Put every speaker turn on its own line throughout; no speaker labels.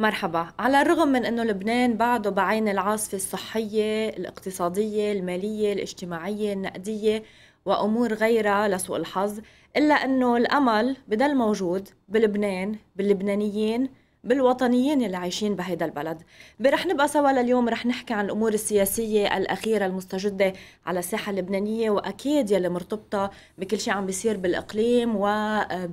مرحبا على الرغم من أنه لبنان بعده بعين العاصفة الصحية الاقتصادية المالية الاجتماعية النقدية وأمور غيرها لسوء الحظ إلا أنه الأمل بدل موجود بلبنان باللبنانيين بالوطنيين اللي عايشين بهيدا البلد رح نبقى سوا لليوم رح نحكي عن الأمور السياسية الأخيرة المستجدة على الساحة اللبنانية وأكيد يلي مرتبطة بكل شيء عم بيصير بالإقليم وإن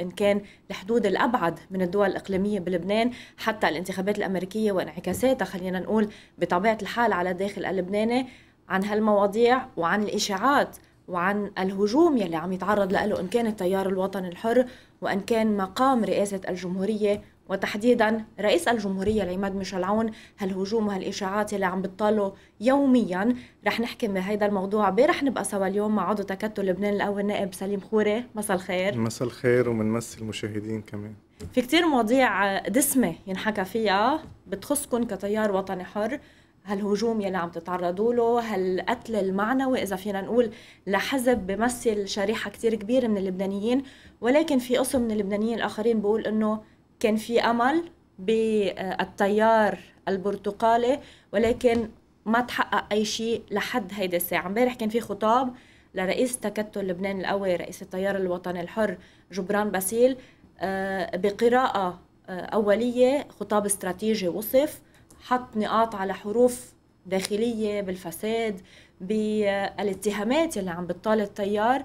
آه، كان الحدود الأبعد من الدول الإقليمية بلبنان حتى الانتخابات الأمريكية وانعكاساتها خلينا نقول بطبيعة الحال على الداخل اللبناني عن هالمواضيع وعن الإشاعات وعن الهجوم يلي عم يتعرض له إن كان التيار الوطني الحر وإن كان مقام رئاسة الجمهورية وتحديدا رئيس الجمهورية العماد ميشيل عون هالهجوم وهالإشاعات اللي عم بتطالوا يوميا رح نحكي بهيدا الموضوع رح نبقى سوا اليوم مع عضو تكتل لبنان الأول نائب سليم خوري مساء الخير
مساء الخير ومنمسي المشاهدين كمان
في كتير مواضيع دسمة ينحكى فيها بتخصكم كتيار وطني حر هالهجوم يلي عم تتعرضوا له هالقتل المعنوي اذا فينا نقول لحزب بمثل شريحه كتير كبيره من اللبنانيين ولكن في قسم من اللبنانيين الاخرين بقول انه كان في امل بالتيار البرتقالي ولكن ما تحقق اي شيء لحد هيدي الساعه امبارح كان في خطاب لرئيس تكتل لبنان القوي رئيس التيار الوطني الحر جبران باسيل آه، بقراءه آه، اوليه خطاب استراتيجي وصف حط نقاط على حروف داخليه بالفساد بالاتهامات اللي عم بتطال التيار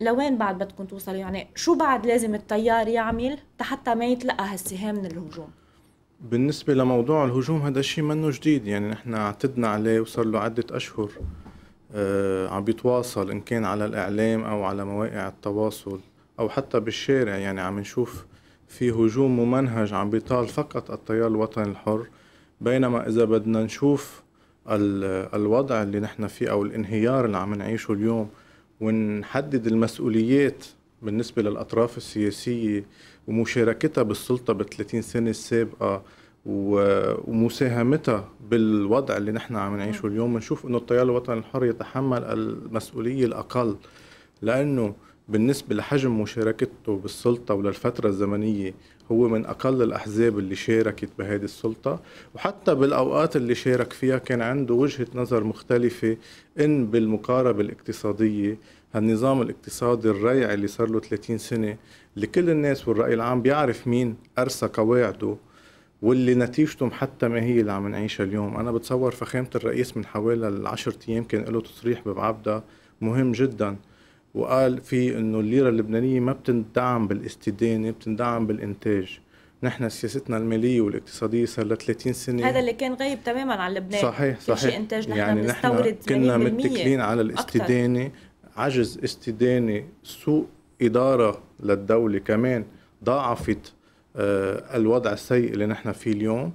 لوين بعد بدكم توصلوا يعني شو بعد لازم التيار يعمل حتى ما يتلقى هالسهام من الهجوم
بالنسبة لموضوع الهجوم هذا الشيء منه جديد يعني نحن اعتدنا عليه وصار له عدة أشهر آه عم بيتواصل إن كان على الإعلام أو على مواقع التواصل أو حتى بالشارع يعني عم نشوف في هجوم ممنهج عم بيطال فقط التيار الوطني الحر بينما إذا بدنا نشوف الوضع اللي نحن فيه أو الانهيار اللي عم نعيشه اليوم ونحدد المسؤوليات بالنسبة للأطراف السياسية ومشاركتها بالسلطة ب 30 سنة السابقة ومساهمتها بالوضع اللي نحن عم نعيشه اليوم بنشوف انه التيار الوطني الحر يتحمل المسؤوليه الاقل لانه بالنسبة لحجم مشاركته بالسلطة وللفترة الزمنية هو من أقل الأحزاب اللي شاركت بهذه السلطة وحتى بالأوقات اللي شارك فيها كان عنده وجهة نظر مختلفة إن بالمقاربة الاقتصادية هالنظام الاقتصادي الريعي اللي صار له 30 سنة اللي كل الناس والرأي العام بيعرف مين أرسى قواعده واللي نتيجته ما هي اللي عم نعيشها اليوم أنا بتصور فخامة الرئيس من حوالي العشر أيام كان له تصريح ببعبدة مهم جداً وقال في انه الليره اللبنانيه ما بتندعم بالاستدانه بتندعم بالانتاج نحن سياستنا الماليه والاقتصاديه صار لها 30 سنه هذا اللي
كان غايب تماما عن لبنان صحيح صحيح انتاج نحن يعني نحن كنا متكلين على الاستدانه
عجز استدانه سوء اداره للدوله كمان ضاعفت آه، الوضع السيء اللي نحن فيه اليوم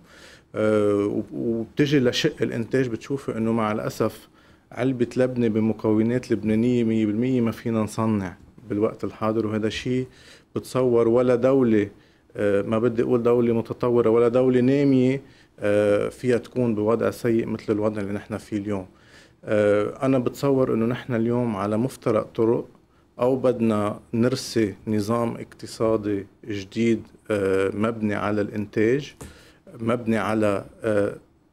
آه، وبتجي لشق الانتاج بتشوفي انه مع الاسف علبة لبنة بمكونات لبنانية 100% ما فينا نصنع بالوقت الحاضر وهذا شيء بتصور ولا دولة آه، ما بدي أقول دولة متطورة ولا دولة نامية آه، فيها تكون بوضع سيء مثل الوضع اللي نحن فيه اليوم آه، أنا بتصور أنه نحن اليوم على مفترق طرق أو بدنا نرسي نظام اقتصادي جديد مبني على الإنتاج مبني على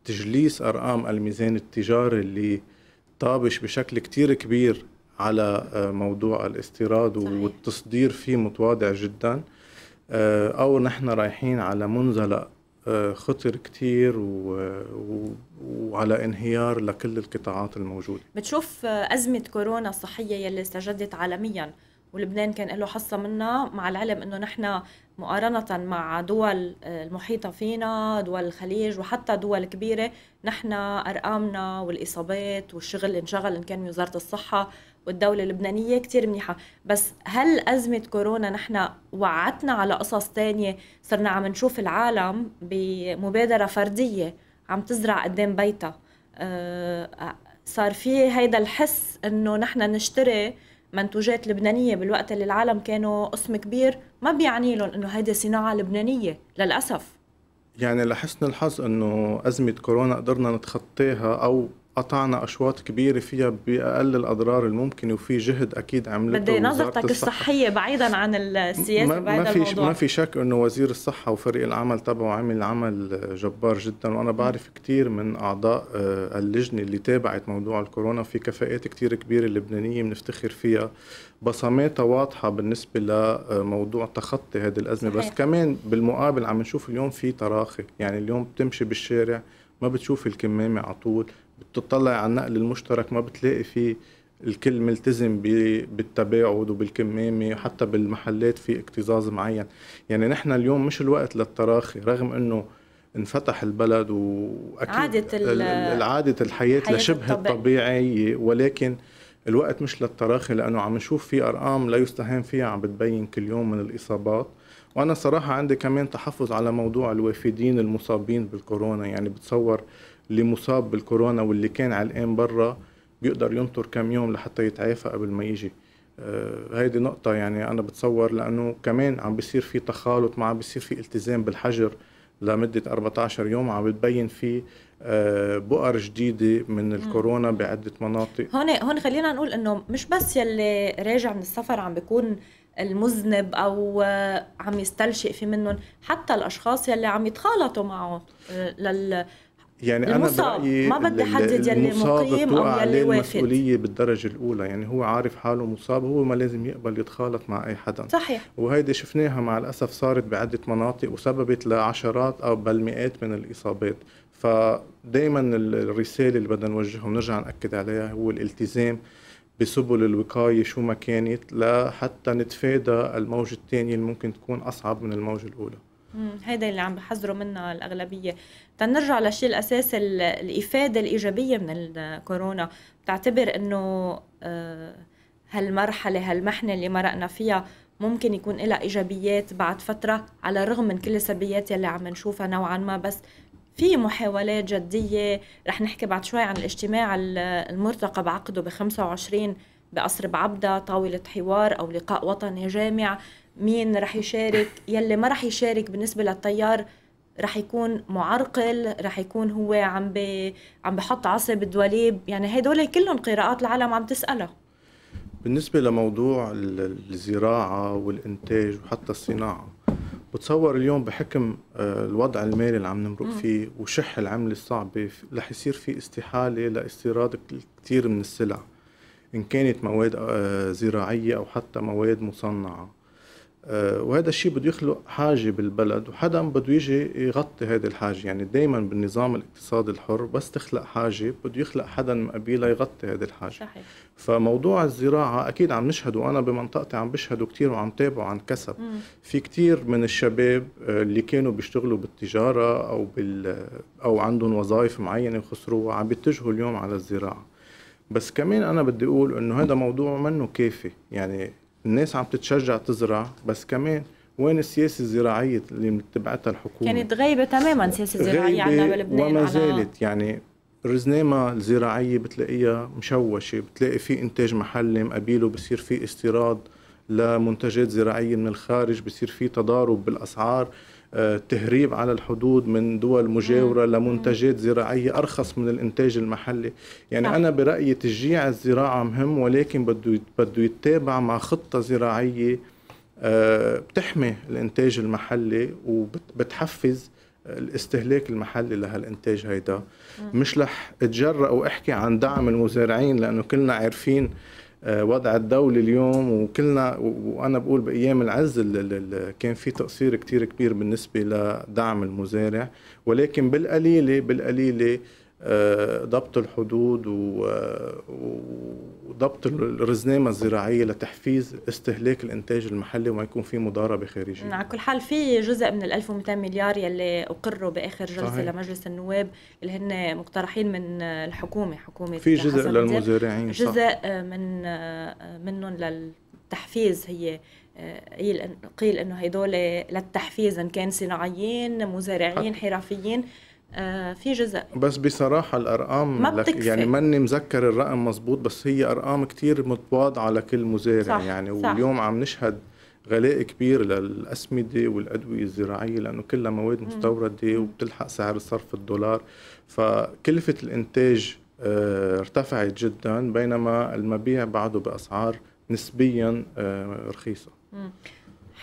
تجليس أرقام الميزان التجاري اللي طابش بشكل كتير كبير على آه، موضوع الاستيراد والتصدير فيه متواضع جدا آه، أو نحن رايحين على منزلق آه، خطر كتير و... وعلى انهيار لكل القطاعات الموجودة
بتشوف أزمة كورونا الصحية يلي استجدت عالميا ولبنان كان له حصة منها مع العلم انه نحن مقارنة مع دول المحيطة فينا دول الخليج وحتى دول كبيرة نحن أرقامنا والإصابات والشغل اللي انشغل إن كان وزارة الصحة والدولة اللبنانية كثير منيحة بس هل أزمة كورونا نحن وعدتنا على قصص تانية صرنا عم نشوف العالم بمبادرة فردية عم تزرع قدام بيتها آه، صار في هيدا الحس انه نحن نشتري منتوجات لبنانية بالوقت اللي العالم كانوا قسم كبير ما بيعني لهم انه هيدي صناعة لبنانية للأسف
يعني لحسن الحظ انه أزمة كورونا قدرنا نتخطيها أو قطعنا اشواط كبيره فيها باقل الاضرار الممكن وفي جهد اكيد عملته بدي نظرتك الصحيه
بعيدا عن السياسه ما, ما في ما
في شك انه وزير الصحه وفريق العمل تبعه عمل عمل جبار جدا وانا بعرف كثير من اعضاء آه، اللجنه اللي تابعت موضوع الكورونا في كفاءات كثير كبيره لبنانيه بنفتخر فيها بصماتها واضحه بالنسبه لموضوع آه، تخطي هذه الازمه صحيح. بس كمان بالمقابل عم نشوف اليوم في تراخي يعني اليوم بتمشي بالشارع ما بتشوف الكمامة على طول بتطلع على النقل المشترك ما بتلاقي فيه الكل ملتزم بالتباعد وبالكمامة حتى بالمحلات في اكتظاظ معين يعني نحن اليوم مش الوقت للتراخي رغم انه انفتح البلد واكيد عادة الحياة لشبه الطبيعية ولكن الوقت مش للتراخي لانه عم نشوف في ارقام لا يستهان فيها عم بتبين كل يوم من الاصابات وانا صراحة عندي كمان تحفظ على موضوع الوافدين المصابين بالكورونا يعني بتصور اللي مصاب بالكورونا واللي كان على الان برا بيقدر ينطر كم يوم لحتى يتعافى قبل ما يجي آه، هيدي نقطة يعني أنا بتصور لأنه كمان عم بيصير في تخالط ما عم بيصير في التزام بالحجر لمدة 14 يوم عم بتبين في آه، بؤر جديدة من الكورونا بعدة مناطق
هون هون خلينا نقول إنه مش بس يلي راجع من السفر عم بيكون المذنب او آه، عم يستلشق في منهم حتى الاشخاص يلي عم يتخالطوا معه لل
يعني انا برايي ما بدي حدد يلي مقيم او يلي وافد المسؤوليه بالدرجه الاولى يعني هو عارف حاله مصاب هو ما لازم يقبل يتخالط مع اي حدا صحيح وهيدي شفناها مع الاسف صارت بعده مناطق وسببت لعشرات او بل مئات من الاصابات فدائما الرساله اللي بدنا نوجهها ونرجع ناكد عليها هو الالتزام بسبل الوقاية شو ما كانت لحتى نتفادى الموجة الثانية اللي ممكن تكون أصعب من الموجة الأولى
هذا اللي عم بحذروا منها الاغلبيه تنرجع للشيء الاساسي الافاده الايجابيه من الكورونا بتعتبر انه آه، هالمرحله هالمحنه اللي مرقنا فيها ممكن يكون لها ايجابيات بعد فتره على الرغم من كل السلبيات يلي عم نشوفها نوعا ما بس في محاولات جدية رح نحكي بعد شوي عن الاجتماع المرتقب عقده ب 25 بقصر بعبدة طاولة حوار أو لقاء وطني جامع مين رح يشارك يلي ما رح يشارك بالنسبه للتيار رح يكون معرقل رح يكون هو عم بي... عم بحط عصي بالدواليب يعني هدول كلهم قراءات العالم عم تسالها
بالنسبة لموضوع الزراعة والإنتاج وحتى الصناعة بتصور اليوم بحكم آه، الوضع المالي اللي عم نمرق فيه وشح العملة الصعبة رح يصير في استحالة لاستيراد كثير من السلع إن كانت مواد آه، زراعية أو حتى مواد مصنعة آه، وهذا الشيء بده يخلق حاجة بالبلد وحدا بده يجي يغطي هذه الحاجة يعني دايما بالنظام الاقتصادي الحر بس تخلق حاجة بده يخلق حدا مقابيلة يغطي هذه الحاجة صحيح. فموضوع الزراعة أكيد عم نشهد وأنا بمنطقتي عم بشهد كتير وعم تابعه عن كسب مم. في كتير من الشباب آه، اللي كانوا بيشتغلوا بالتجارة أو, بال أو عندهم وظائف معينة خسروها عم بيتجهوا اليوم على الزراعة بس كمان أنا بدي أقول إنه هذا موضوع منه كافي يعني الناس عم تتشجع تزرع بس كمان وين السياسه الزراعيه اللي بتبعتها الحكومه كانت
غايبه تماما السياسه الزراعيه عندنا بلبنان وما زالت
يعني الرزنامه الزراعيه بتلاقيها مشوشه بتلاقي في انتاج محلي مقابله بصير في استيراد لمنتجات زراعيه من الخارج بصير في تضارب بالاسعار تهريب على الحدود من دول مجاورة لمنتجات زراعية أرخص من الإنتاج المحلي يعني صح. أنا برأيي تشجيع الزراعة مهم ولكن بده بده يتابع مع خطة زراعية آه، بتحمي الإنتاج المحلي وبتحفز الاستهلاك المحلي لهالإنتاج هيدا مش رح اتجرأ واحكي عن دعم المزارعين لأنه كلنا عارفين آه، وضع الدولة اليوم وكلنا وأنا بقول بأيام العز اللي كان في تقصير كتير كبير بالنسبة لدعم المزارع ولكن بالقليلة بالقليلة آه، ضبط الحدود وضبط الرزنامة الزراعية لتحفيز استهلاك الإنتاج المحلي وما يكون في مضاربة خارجية نعم، على
كل حال في جزء من ال 1200 مليار يلي أقروا بآخر جلسة صحيح. لمجلس النواب اللي هن مقترحين من الحكومة حكومة في جزء للمزارعين جزء صح. من منهم للتحفيز هي قيل انه هدول للتحفيز ان كان صناعيين مزارعين حرفيين آه، في جزء
بس بصراحه الارقام ما لك يعني ماني مذكر الرقم مزبوط بس هي ارقام كتير متواضعه لكل مزارع صح يعني صح واليوم عم نشهد غلاء كبير للأسمدة والأدوية الزراعية لأنه كلها مواد مستوردة وبتلحق سعر صرف الدولار فكلفة الإنتاج آه، ارتفعت جدا بينما المبيع بعده بأسعار نسبيا آه، رخيصة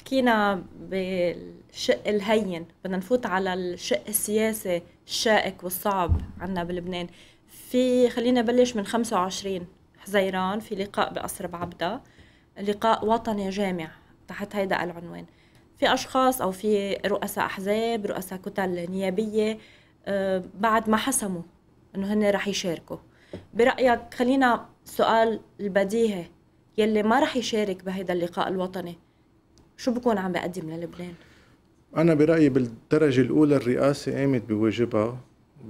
حكينا بالشق الهين بدنا نفوت على الشق السياسي الشائك والصعب عنا بلبنان في خلينا بلش من 25 حزيران في لقاء بقصر بعبدة لقاء وطني جامع تحت هيدا العنوان في أشخاص أو في رؤساء أحزاب رؤساء كتل نيابية آه، بعد ما حسموا أنه هن رح يشاركوا برأيك خلينا سؤال البديهي يلي ما رح يشارك بهيدا اللقاء الوطني شو بكون عم بقدم للبنان؟
أنا برأيي بالدرجة الأولى الرئاسة قامت بواجبها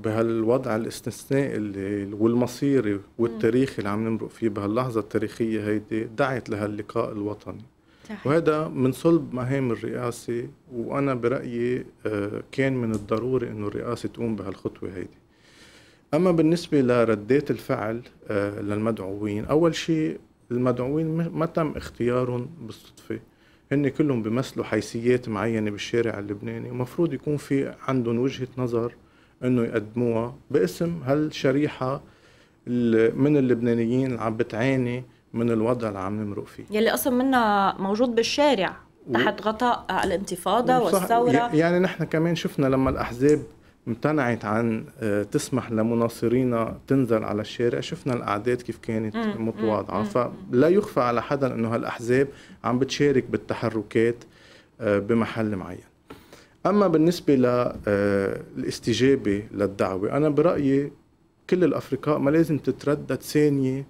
بهالوضع الاستثنائي اللي والمصيري والتاريخي اللي عم نمرق فيه بهاللحظة التاريخية هيدي دعت لهاللقاء الوطني صحيح. وهذا من صلب مهام الرئاسة وأنا برأيي آه، كان من الضروري أنه الرئاسة تقوم بهالخطوة هيدي أما بالنسبة لردات الفعل آه، للمدعوين أول شيء المدعوين ما تم اختيارهم بالصدفة هن كلهم بيمثلوا حيثيات معينه بالشارع اللبناني ومفروض يكون في عندهم وجهه نظر انه يقدموها باسم هالشريحه من اللبنانيين اللي عم بتعاني من الوضع اللي عم نمرق فيه
يلي اصلا منا موجود بالشارع تحت غطاء الانتفاضه والثوره
يعني نحن كمان شفنا لما الاحزاب امتنعت عن آه، تسمح لمناصرينا تنزل على الشارع شفنا الأعداد كيف كانت متواضعة فلا يخفى على حدا أنه هالأحزاب عم بتشارك بالتحركات آه، بمحل معين أما بالنسبة للاستجابة آه، للدعوة أنا برأيي كل الأفرقاء ما لازم تتردد ثانية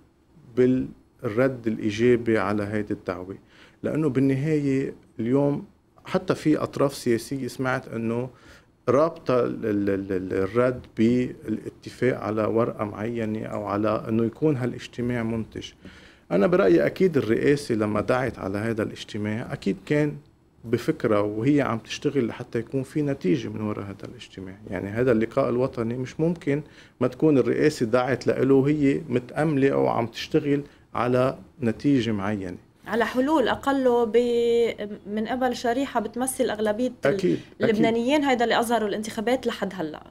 بالرد الإيجابي على هذه الدعوة لأنه بالنهاية اليوم حتى في أطراف سياسية سمعت أنه رابطه الرد بالاتفاق على ورقه معينه او على انه يكون هالاجتماع منتج انا برايي اكيد الرئاسه لما دعت على هذا الاجتماع اكيد كان بفكره وهي عم تشتغل لحتى يكون في نتيجه من وراء هذا الاجتماع، يعني هذا اللقاء الوطني مش ممكن ما تكون الرئاسه دعت له وهي متامله او عم تشتغل على نتيجه معينه.
على حلول اقله ب... من قبل شريحه بتمثل اغلبيه أكيد. اللبنانيين هيدا اللي اظهروا الانتخابات لحد هلا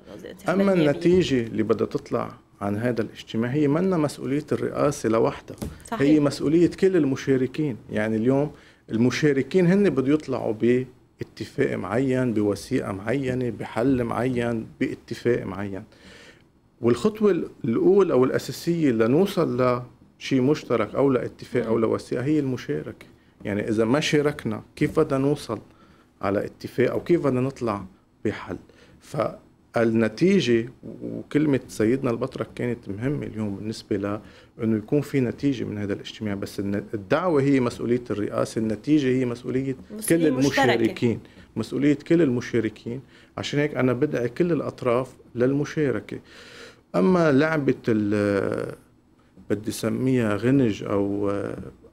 اما النتيجه
اللي بدها تطلع عن هذا الاجتماع هي منا مسؤوليه الرئاسه لوحدها صحيح. هي مسؤوليه كل المشاركين يعني اليوم المشاركين هن بده يطلعوا باتفاق معين بوثيقه معينه بحل معين باتفاق معين والخطوه الاولى او الاساسيه لنوصل شيء مشترك او لاتفاق او لوثيقه هي المشاركه يعني اذا ما شاركنا كيف بدنا نوصل على اتفاق او كيف بدنا نطلع بحل فالنتيجه وكلمه سيدنا البطرك كانت مهمه اليوم بالنسبه ل انه يكون في نتيجه من هذا الاجتماع بس الدعوه هي مسؤوليه الرئاسه النتيجه هي مسؤوليه كل المشاركين مسؤوليه كل المشاركين عشان هيك انا بدعي كل الاطراف للمشاركه اما لعبه بدي اسميها غنج او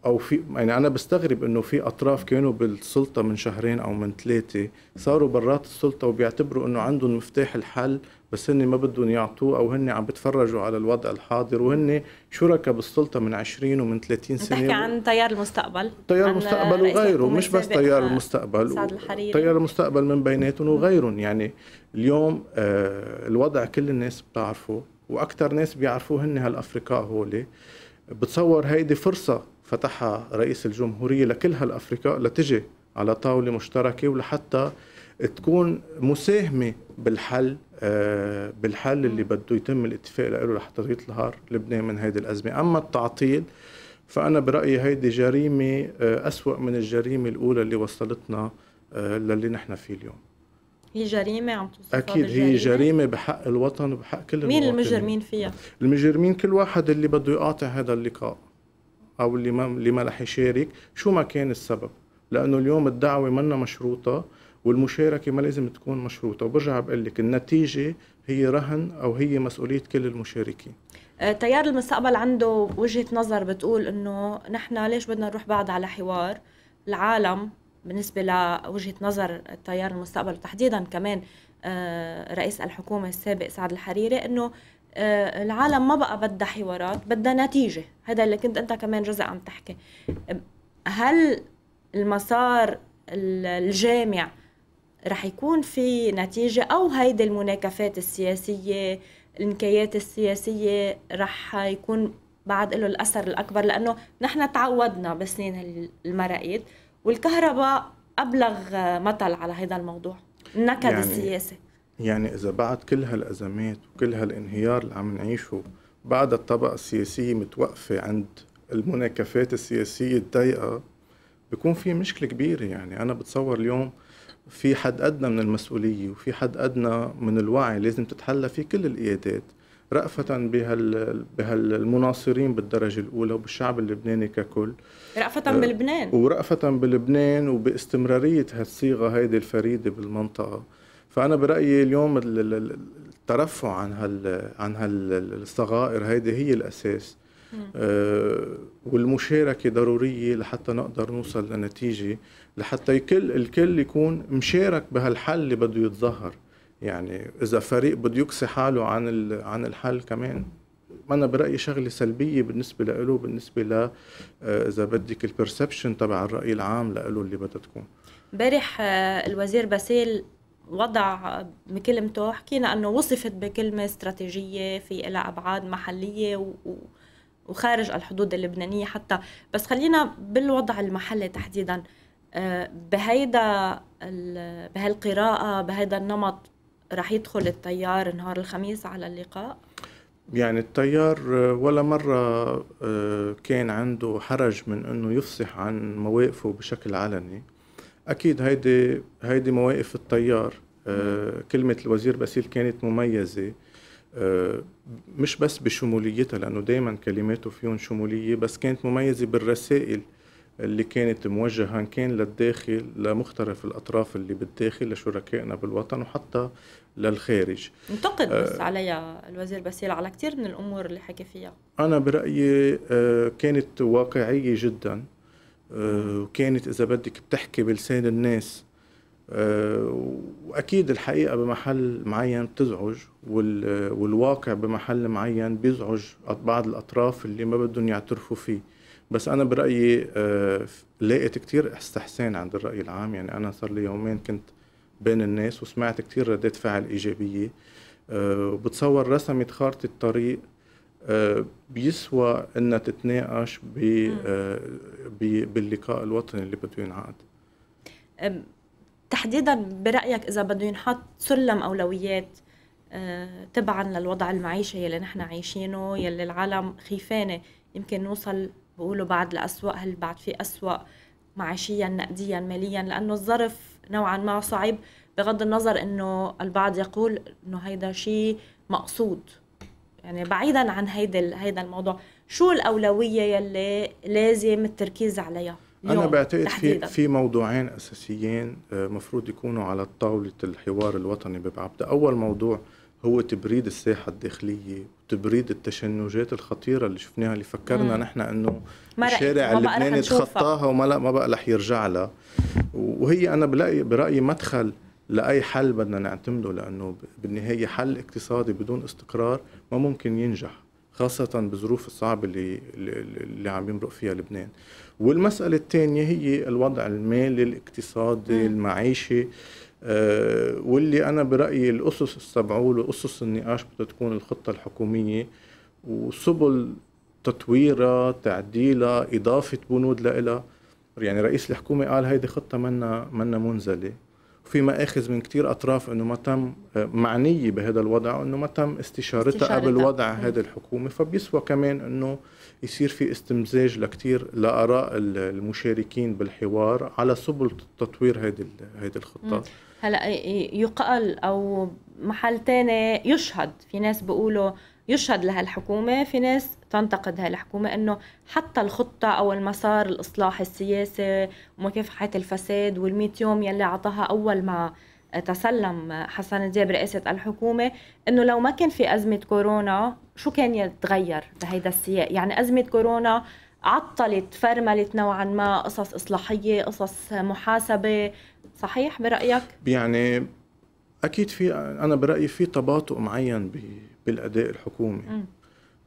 او في يعني انا بستغرب انه في اطراف كانوا بالسلطه من شهرين او من ثلاثه صاروا برات السلطه وبيعتبروا انه عندهم مفتاح الحل بس هن ما بدهم يعطوه او هن عم بتفرجوا على الوضع الحاضر وهن شركاء بالسلطه من 20 ومن 30 سنه بتحكي عن
تيار المستقبل تيار المستقبل وغيره مش بس تيار المستقبل تيار
المستقبل من بيناتهم وغيرهم يعني اليوم آه الوضع كل الناس بتعرفه واكثر ناس بيعرفوه هن هالافريقاء هولي بتصور هيدي فرصه فتحها رئيس الجمهوريه لكل هالافريقاء لتجي على طاوله مشتركه ولحتى تكون مساهمه بالحل آه، بالحل اللي بده يتم الاتفاق له لحتى يطلع لبنان من هيدي الازمه، اما التعطيل فانا برايي هيدي جريمه آه، أسوأ من الجريمه الاولى اللي وصلتنا آه، للي نحن فيه اليوم.
هي جريمه عم توصفها اكيد هي جريمه
بحق الوطن وبحق كل مين المجرمين فيها؟ المجرمين كل واحد اللي بده يقاطع هذا اللقاء او اللي ما اللي ما رح يشارك شو ما كان السبب لانه اليوم الدعوه منا مشروطه والمشاركه ما لازم تكون مشروطه وبرجع بقول لك النتيجه هي رهن او هي مسؤوليه كل المشاركين
آه، تيار المستقبل عنده وجهه نظر بتقول انه نحن ليش بدنا نروح بعد على حوار العالم بالنسبه لوجهه نظر التيار المستقبل وتحديدا كمان آه، رئيس الحكومه السابق سعد الحريري انه آه، العالم ما بقى بدها حوارات بدها نتيجه هذا اللي كنت انت كمان جزء عم تحكي هل المسار الجامع رح يكون في نتيجة أو هيدي المناكفات السياسية النكايات السياسية رح يكون بعد له الأثر الأكبر لأنه نحن تعودنا بالسنين المرقت والكهرباء أبلغ مثل على هذا الموضوع النكد يعني السياسي
يعني إذا بعد كل هالأزمات وكل هالانهيار اللي عم نعيشه بعد الطبقة السياسية متوقفة عند المناكفات السياسية الضيقة بيكون في مشكلة كبيرة يعني أنا بتصور اليوم في حد أدنى من المسؤولية وفي حد أدنى من الوعي لازم تتحلى فيه كل القيادات رأفة بهالمناصرين بالدرجة الأولى وبالشعب اللبناني ككل
رأفة آه، بلبنان
ورأفة بلبنان وباستمرارية هالصيغة هيدي الفريدة بالمنطقة فأنا برأيي اليوم الترفع عن هال عن هالصغائر هيدي هي الأساس آه، والمشاركة ضرورية لحتى نقدر نوصل لنتيجة لحتى الكل الكل يكون مشارك بهالحل اللي بده يتظهر يعني اذا فريق بده يكسي حاله عن عن الحل كمان انا برايي شغله سلبيه بالنسبه له بالنسبه ل آه، اذا بدك البرسبشن تبع الراي العام له اللي بدها تكون
امبارح آه، الوزير باسيل وضع بكلمته حكينا انه وصفت بكلمه استراتيجيه في لها ابعاد محليه و... وخارج الحدود اللبنانيه حتى بس خلينا بالوضع المحلي تحديدا آه، بهيدا بهالقراءه بهيدا النمط رح يدخل التيار نهار الخميس على اللقاء؟
يعني التيار آه، ولا مرة آه، كان عنده حرج من أنه يفصح عن مواقفه بشكل علني أكيد هيدي, هيدي مواقف التيار آه، كلمة الوزير باسيل كانت مميزة مش بس بشموليتها لأنه دايما كلماته فيهم شمولية بس كانت مميزة بالرسائل اللي كانت موجهة إن كان للداخل لمختلف الأطراف اللي بالداخل لشركائنا بالوطن وحتى للخارج
انتقد آه، بس عليها الوزير باسيل على كثير من الأمور اللي حكى فيها
أنا برأيي آه، كانت واقعية جدا آه، وكانت إذا بدك بتحكي بلسان الناس واكيد الحقيقه بمحل معين بتزعج والواقع بمحل معين بيزعج بعض الاطراف اللي ما بدهم يعترفوا فيه بس انا برايي آه، لقيت كثير استحسان عند الراي العام يعني انا صار لي يومين كنت بين الناس وسمعت كثير ردات فعل ايجابيه آه، وبتصور رسمت خارطه طريق آه، بيسوى انها تتناقش باللقاء الوطني اللي بده ينعقد
تحديدا برايك اذا بده ينحط سلم اولويات تبعا للوضع المعيشي اللي نحن عايشينه يلي العالم خيفانه يمكن نوصل بقولوا بعد لأسوأ هل بعد في أسوأ معيشيا نقديا ماليا لأنه الظرف نوعا ما صعب بغض النظر أنه البعض يقول أنه هيدا شيء مقصود يعني بعيدا عن هيدا هيدا الموضوع شو الأولوية يلي لازم التركيز عليها أنا بعتقد في في
موضوعين أساسيين آه، مفروض يكونوا على طاولة الحوار الوطني ببعبدة أول موضوع هو تبريد الساحه الداخليه وتبريد التشنجات الخطيره اللي شفناها اللي فكرنا مم. نحن انه الشارع اللبناني تخطاها وما لا ما بقى رح يرجع لها وهي انا بلاقي برايي مدخل لاي حل بدنا نعتمده لانه بالنهايه حل اقتصادي بدون استقرار ما ممكن ينجح خاصة بظروف الصعبة اللي اللي عم يمرق فيها لبنان. والمسألة الثانية هي الوضع المالي الاقتصادي المعيشي آه، واللي أنا برأيي الأسس السبعول وأسس النقاش بدها تكون الخطة الحكومية وسبل تطويرها تعديلها إضافة بنود لها يعني رئيس الحكومة قال هيدي خطة منا منا منزلة في مآخذ من كتير أطراف أنه ما تم آه، معنية بهذا الوضع وأنه ما تم استشارتها, استشارتها. قبل وضع هذه الحكومة فبيسوى كمان أنه يصير في استمزاج لكتير لآراء المشاركين بالحوار على سبل تطوير هذه هذه الخطة مم.
هلا يقال او محل تاني يشهد في ناس بيقولوا يشهد لهالحكومة في ناس تنتقد هالحكومة أنه حتى الخطة أو المسار الإصلاح السياسي ومكافحة الفساد والمئة يوم يلي أعطاها أول ما تسلم حسن دياب رئاسة الحكومة أنه لو ما كان في أزمة كورونا شو كان يتغير بهيدا السياق يعني أزمة كورونا عطلت فرملت نوعا ما قصص إصلاحية قصص محاسبة صحيح برايك
يعني اكيد في انا برايي في تباطؤ معين بالاداء الحكومي م.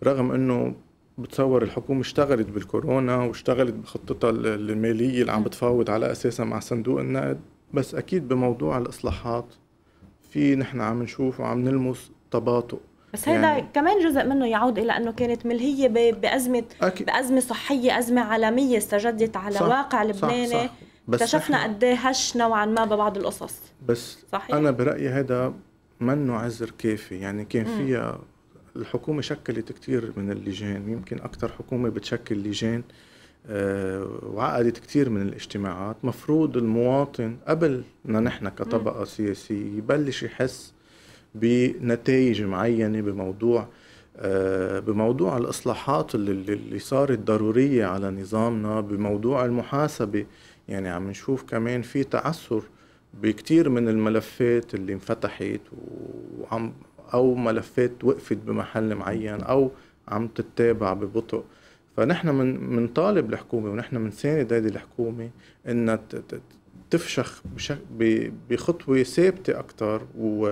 رغم انه بتصور الحكومه اشتغلت بالكورونا واشتغلت بخطتها الماليه اللي عم بتفاوض على اساسها مع صندوق النقد بس اكيد بموضوع الاصلاحات في نحن عم نشوف وعم نلمس تباطؤ بس هيدا يعني
كمان جزء منه يعود الى انه كانت ملهيه بازمه أكيد. بازمه صحيه ازمه عالميه استجدت على صح واقع لبناني صح صح بس اكتشفنا قد ايه هش نوعا ما ببعض القصص
بس صحيح؟ انا برايي هذا منه عذر كافي يعني كان فيها الحكومه شكلت كثير من اللجان يمكن اكثر حكومه بتشكل لجان آه، وعقدت كثير من الاجتماعات مفروض المواطن قبل نحن كطبقه سياسيه يبلش يحس بنتائج معينه بموضوع آه، بموضوع الاصلاحات اللي صارت ضروريه على نظامنا بموضوع المحاسبه يعني عم نشوف كمان في تعثر بكتير من الملفات اللي انفتحت وعم او ملفات وقفت بمحل معين او عم تتابع ببطء فنحن من من طالب الحكومه ونحن من ساند هذه الحكومه انها تفشخ بشك... ب... بخطوه ثابته اكثر و...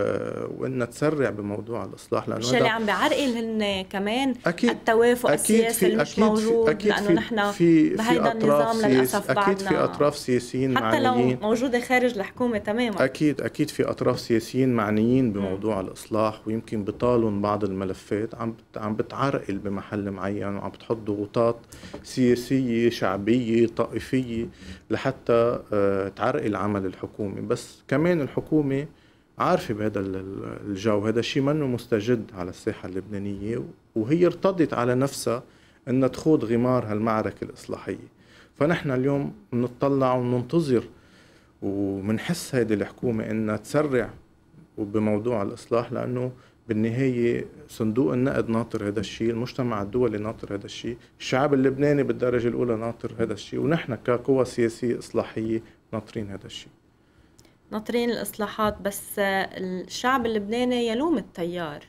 وانها تسرع بموضوع الاصلاح لانه مش اللي عم
بعرقل هن كمان أكيد التوافق أكيد السياسي اللي مش موجود أكيد لانه نحن في... بهيدا النظام للاسف بعدنا اكيد في اطراف
سياسيين حتى معنيين حتى لو
موجوده خارج الحكومه تماما
اكيد اكيد في اطراف سياسيين معنيين بموضوع م. الاصلاح ويمكن بطالهم بعض الملفات عم بت... عم بتعرقل بمحل معين وعم بتحط ضغوطات سياسيه شعبيه طائفيه لحتى آه، تعرقل العمل الحكومي بس كمان الحكومة عارفة بهذا الجو هذا الشيء منه مستجد على الساحة اللبنانية وهي ارتضت على نفسها أن تخوض غمار هالمعركة الإصلاحية فنحن اليوم بنطلع وبننتظر وبنحس هيدي الحكومة أنها تسرع وبموضوع الإصلاح لأنه بالنهاية صندوق النقد ناطر هذا الشيء المجتمع الدولي ناطر هذا الشيء الشعب اللبناني بالدرجة الأولى ناطر هذا الشيء ونحن كقوى سياسية إصلاحية ناطرين هذا الشيء
ناطرين الإصلاحات بس الشعب اللبناني يلوم التيار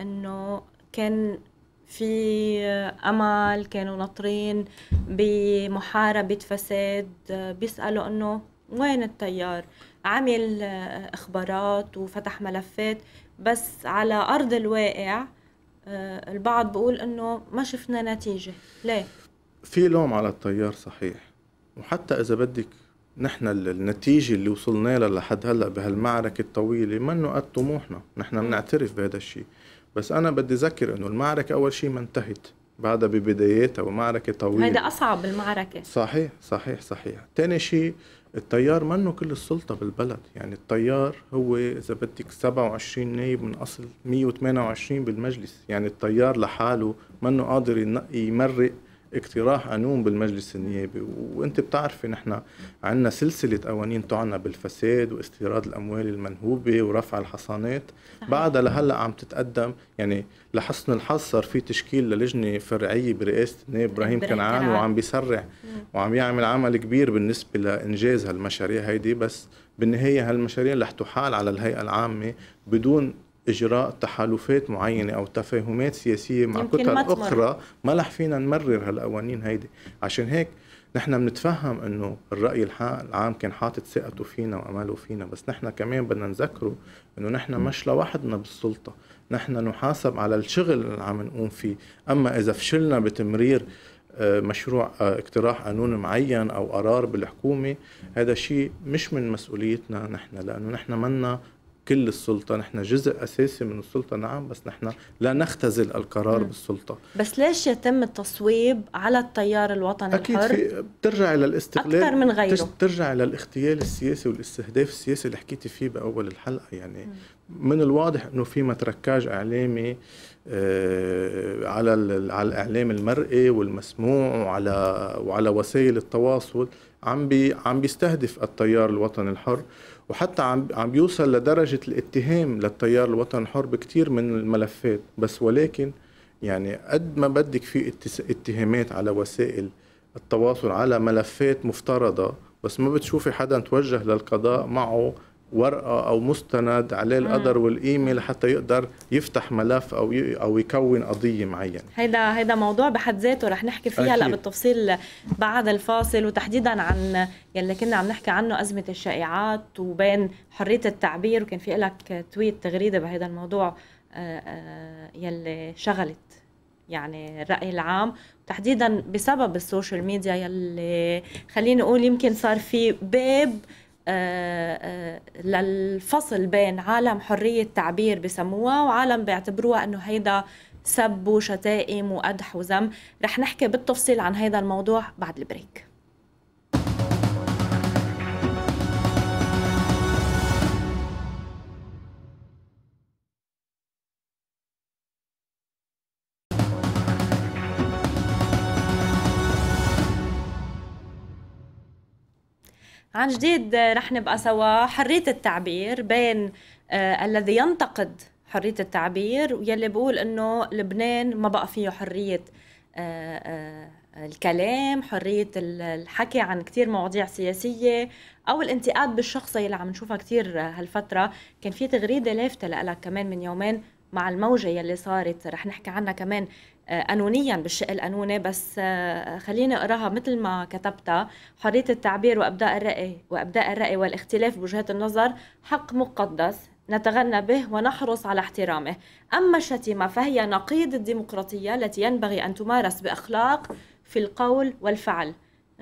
أنه كان في امل كانوا ناطرين بمحاربه فساد بيسالوا انه وين التيار عمل اخبارات وفتح ملفات بس على أرض الواقع آه، البعض بقول انه ما شفنا نتيجه ليه
في لوم على التيار صحيح وحتى اذا بدك نحن النتيجة اللي وصلنا لها لحد هلا بهالمعركة الطويلة منه قد طموحنا، نحن بنعترف بهذا الشيء، بس أنا بدي أذكر إنه المعركة أول شيء ما انتهت، بعدها ببداياتها ومعركة طويلة هذا
أصعب المعركة
صحيح صحيح صحيح، ثاني شيء التيار منه كل السلطة بالبلد يعني التيار هو إذا بدك 27 نايب من أصل 128 بالمجلس يعني التيار لحاله منه قادر ينقي يمرق اقتراح قانون بالمجلس النيابي وانت بتعرفي نحن عندنا سلسله قوانين تعنى بالفساد واستيراد الاموال المنهوبه ورفع الحصانات بعدها لهلا عم تتقدم يعني لحسن الحظ صار في تشكيل للجنه فرعيه برئاسه النائب ابراهيم كنعان وعم بيسرع وعم يعمل عمل كبير بالنسبه لانجاز هالمشاريع هيدي بس بالنهايه هالمشاريع رح تحال على الهيئه العامه بدون اجراء تحالفات معينه او تفاهمات سياسيه مع كتل ما اخرى ما رح فينا نمرر هالقوانين هيدي عشان هيك نحن بنتفهم انه الراي العام كان حاطط ثقته فينا واماله فينا بس نحن كمان بدنا نذكره انه نحن مش لوحدنا بالسلطه نحن نحاسب على الشغل اللي عم نقوم فيه اما اذا فشلنا بتمرير آه، مشروع آه، اقتراح قانون معين او قرار بالحكومه هذا شيء مش من مسؤوليتنا نحن لانه نحن منا كل السلطة نحن جزء أساسي من السلطة نعم بس نحن لا نختزل القرار م. بالسلطة
بس ليش يتم التصويب على التيار الوطني أكيد الحر؟ أكيد
بترجع إلى الاستقلال أكثر من غيره بترجع إلى الاختيال السياسي والاستهداف السياسي اللي حكيتي فيه بأول الحلقة يعني م. من الواضح أنه في متركاج إعلامي آه، على على الاعلام المرئي والمسموع وعلى وعلى وسائل التواصل عم بي عم بيستهدف التيار الوطني الحر وحتى عم عم بيوصل لدرجه الاتهام للتيار الوطني الحر بكثير من الملفات بس ولكن يعني قد ما بدك في اتهامات على وسائل التواصل على ملفات مفترضه بس ما بتشوفي حدا توجه للقضاء معه ورقه او مستند عليه القدر والقيمه لحتى يقدر يفتح ملف او او يكون قضيه معينه
هيدا هيدا موضوع بحد ذاته رح نحكي فيه هلا بالتفصيل بعد الفاصل وتحديدا عن يلي كنا عم نحكي عنه ازمه الشائعات وبين حريه التعبير وكان في لك تويت تغريده بهذا الموضوع آه، آه، يلي شغلت يعني الرأي العام تحديدا بسبب السوشيال ميديا يلي خليني أقول يمكن صار في باب آه، آه، للفصل بين عالم حرية تعبير بسموها وعالم بيعتبروها أنه هيدا سب وشتائم وقدح وذم رح نحكي بالتفصيل عن هيدا الموضوع بعد البريك عن جديد رح نبقى سوا حرية التعبير بين آه الذي ينتقد حرية التعبير ويلي بقول انه لبنان ما بقى فيه حرية آه آه الكلام حرية الحكي عن كتير مواضيع سياسية أو الانتقاد بالشخصة اللي عم نشوفها كتير هالفترة كان في تغريدة لافتة لك كمان من يومين مع الموجة يلي صارت رح نحكي عنها كمان قانونيا آه، بالشق القانوني بس آه، خليني اقراها مثل ما كتبتها حريه التعبير وابداء الراي وابداء الراي والاختلاف بوجهات النظر حق مقدس نتغنى به ونحرص على احترامه اما الشتيمه فهي نقيض الديمقراطيه التي ينبغي ان تمارس باخلاق في القول والفعل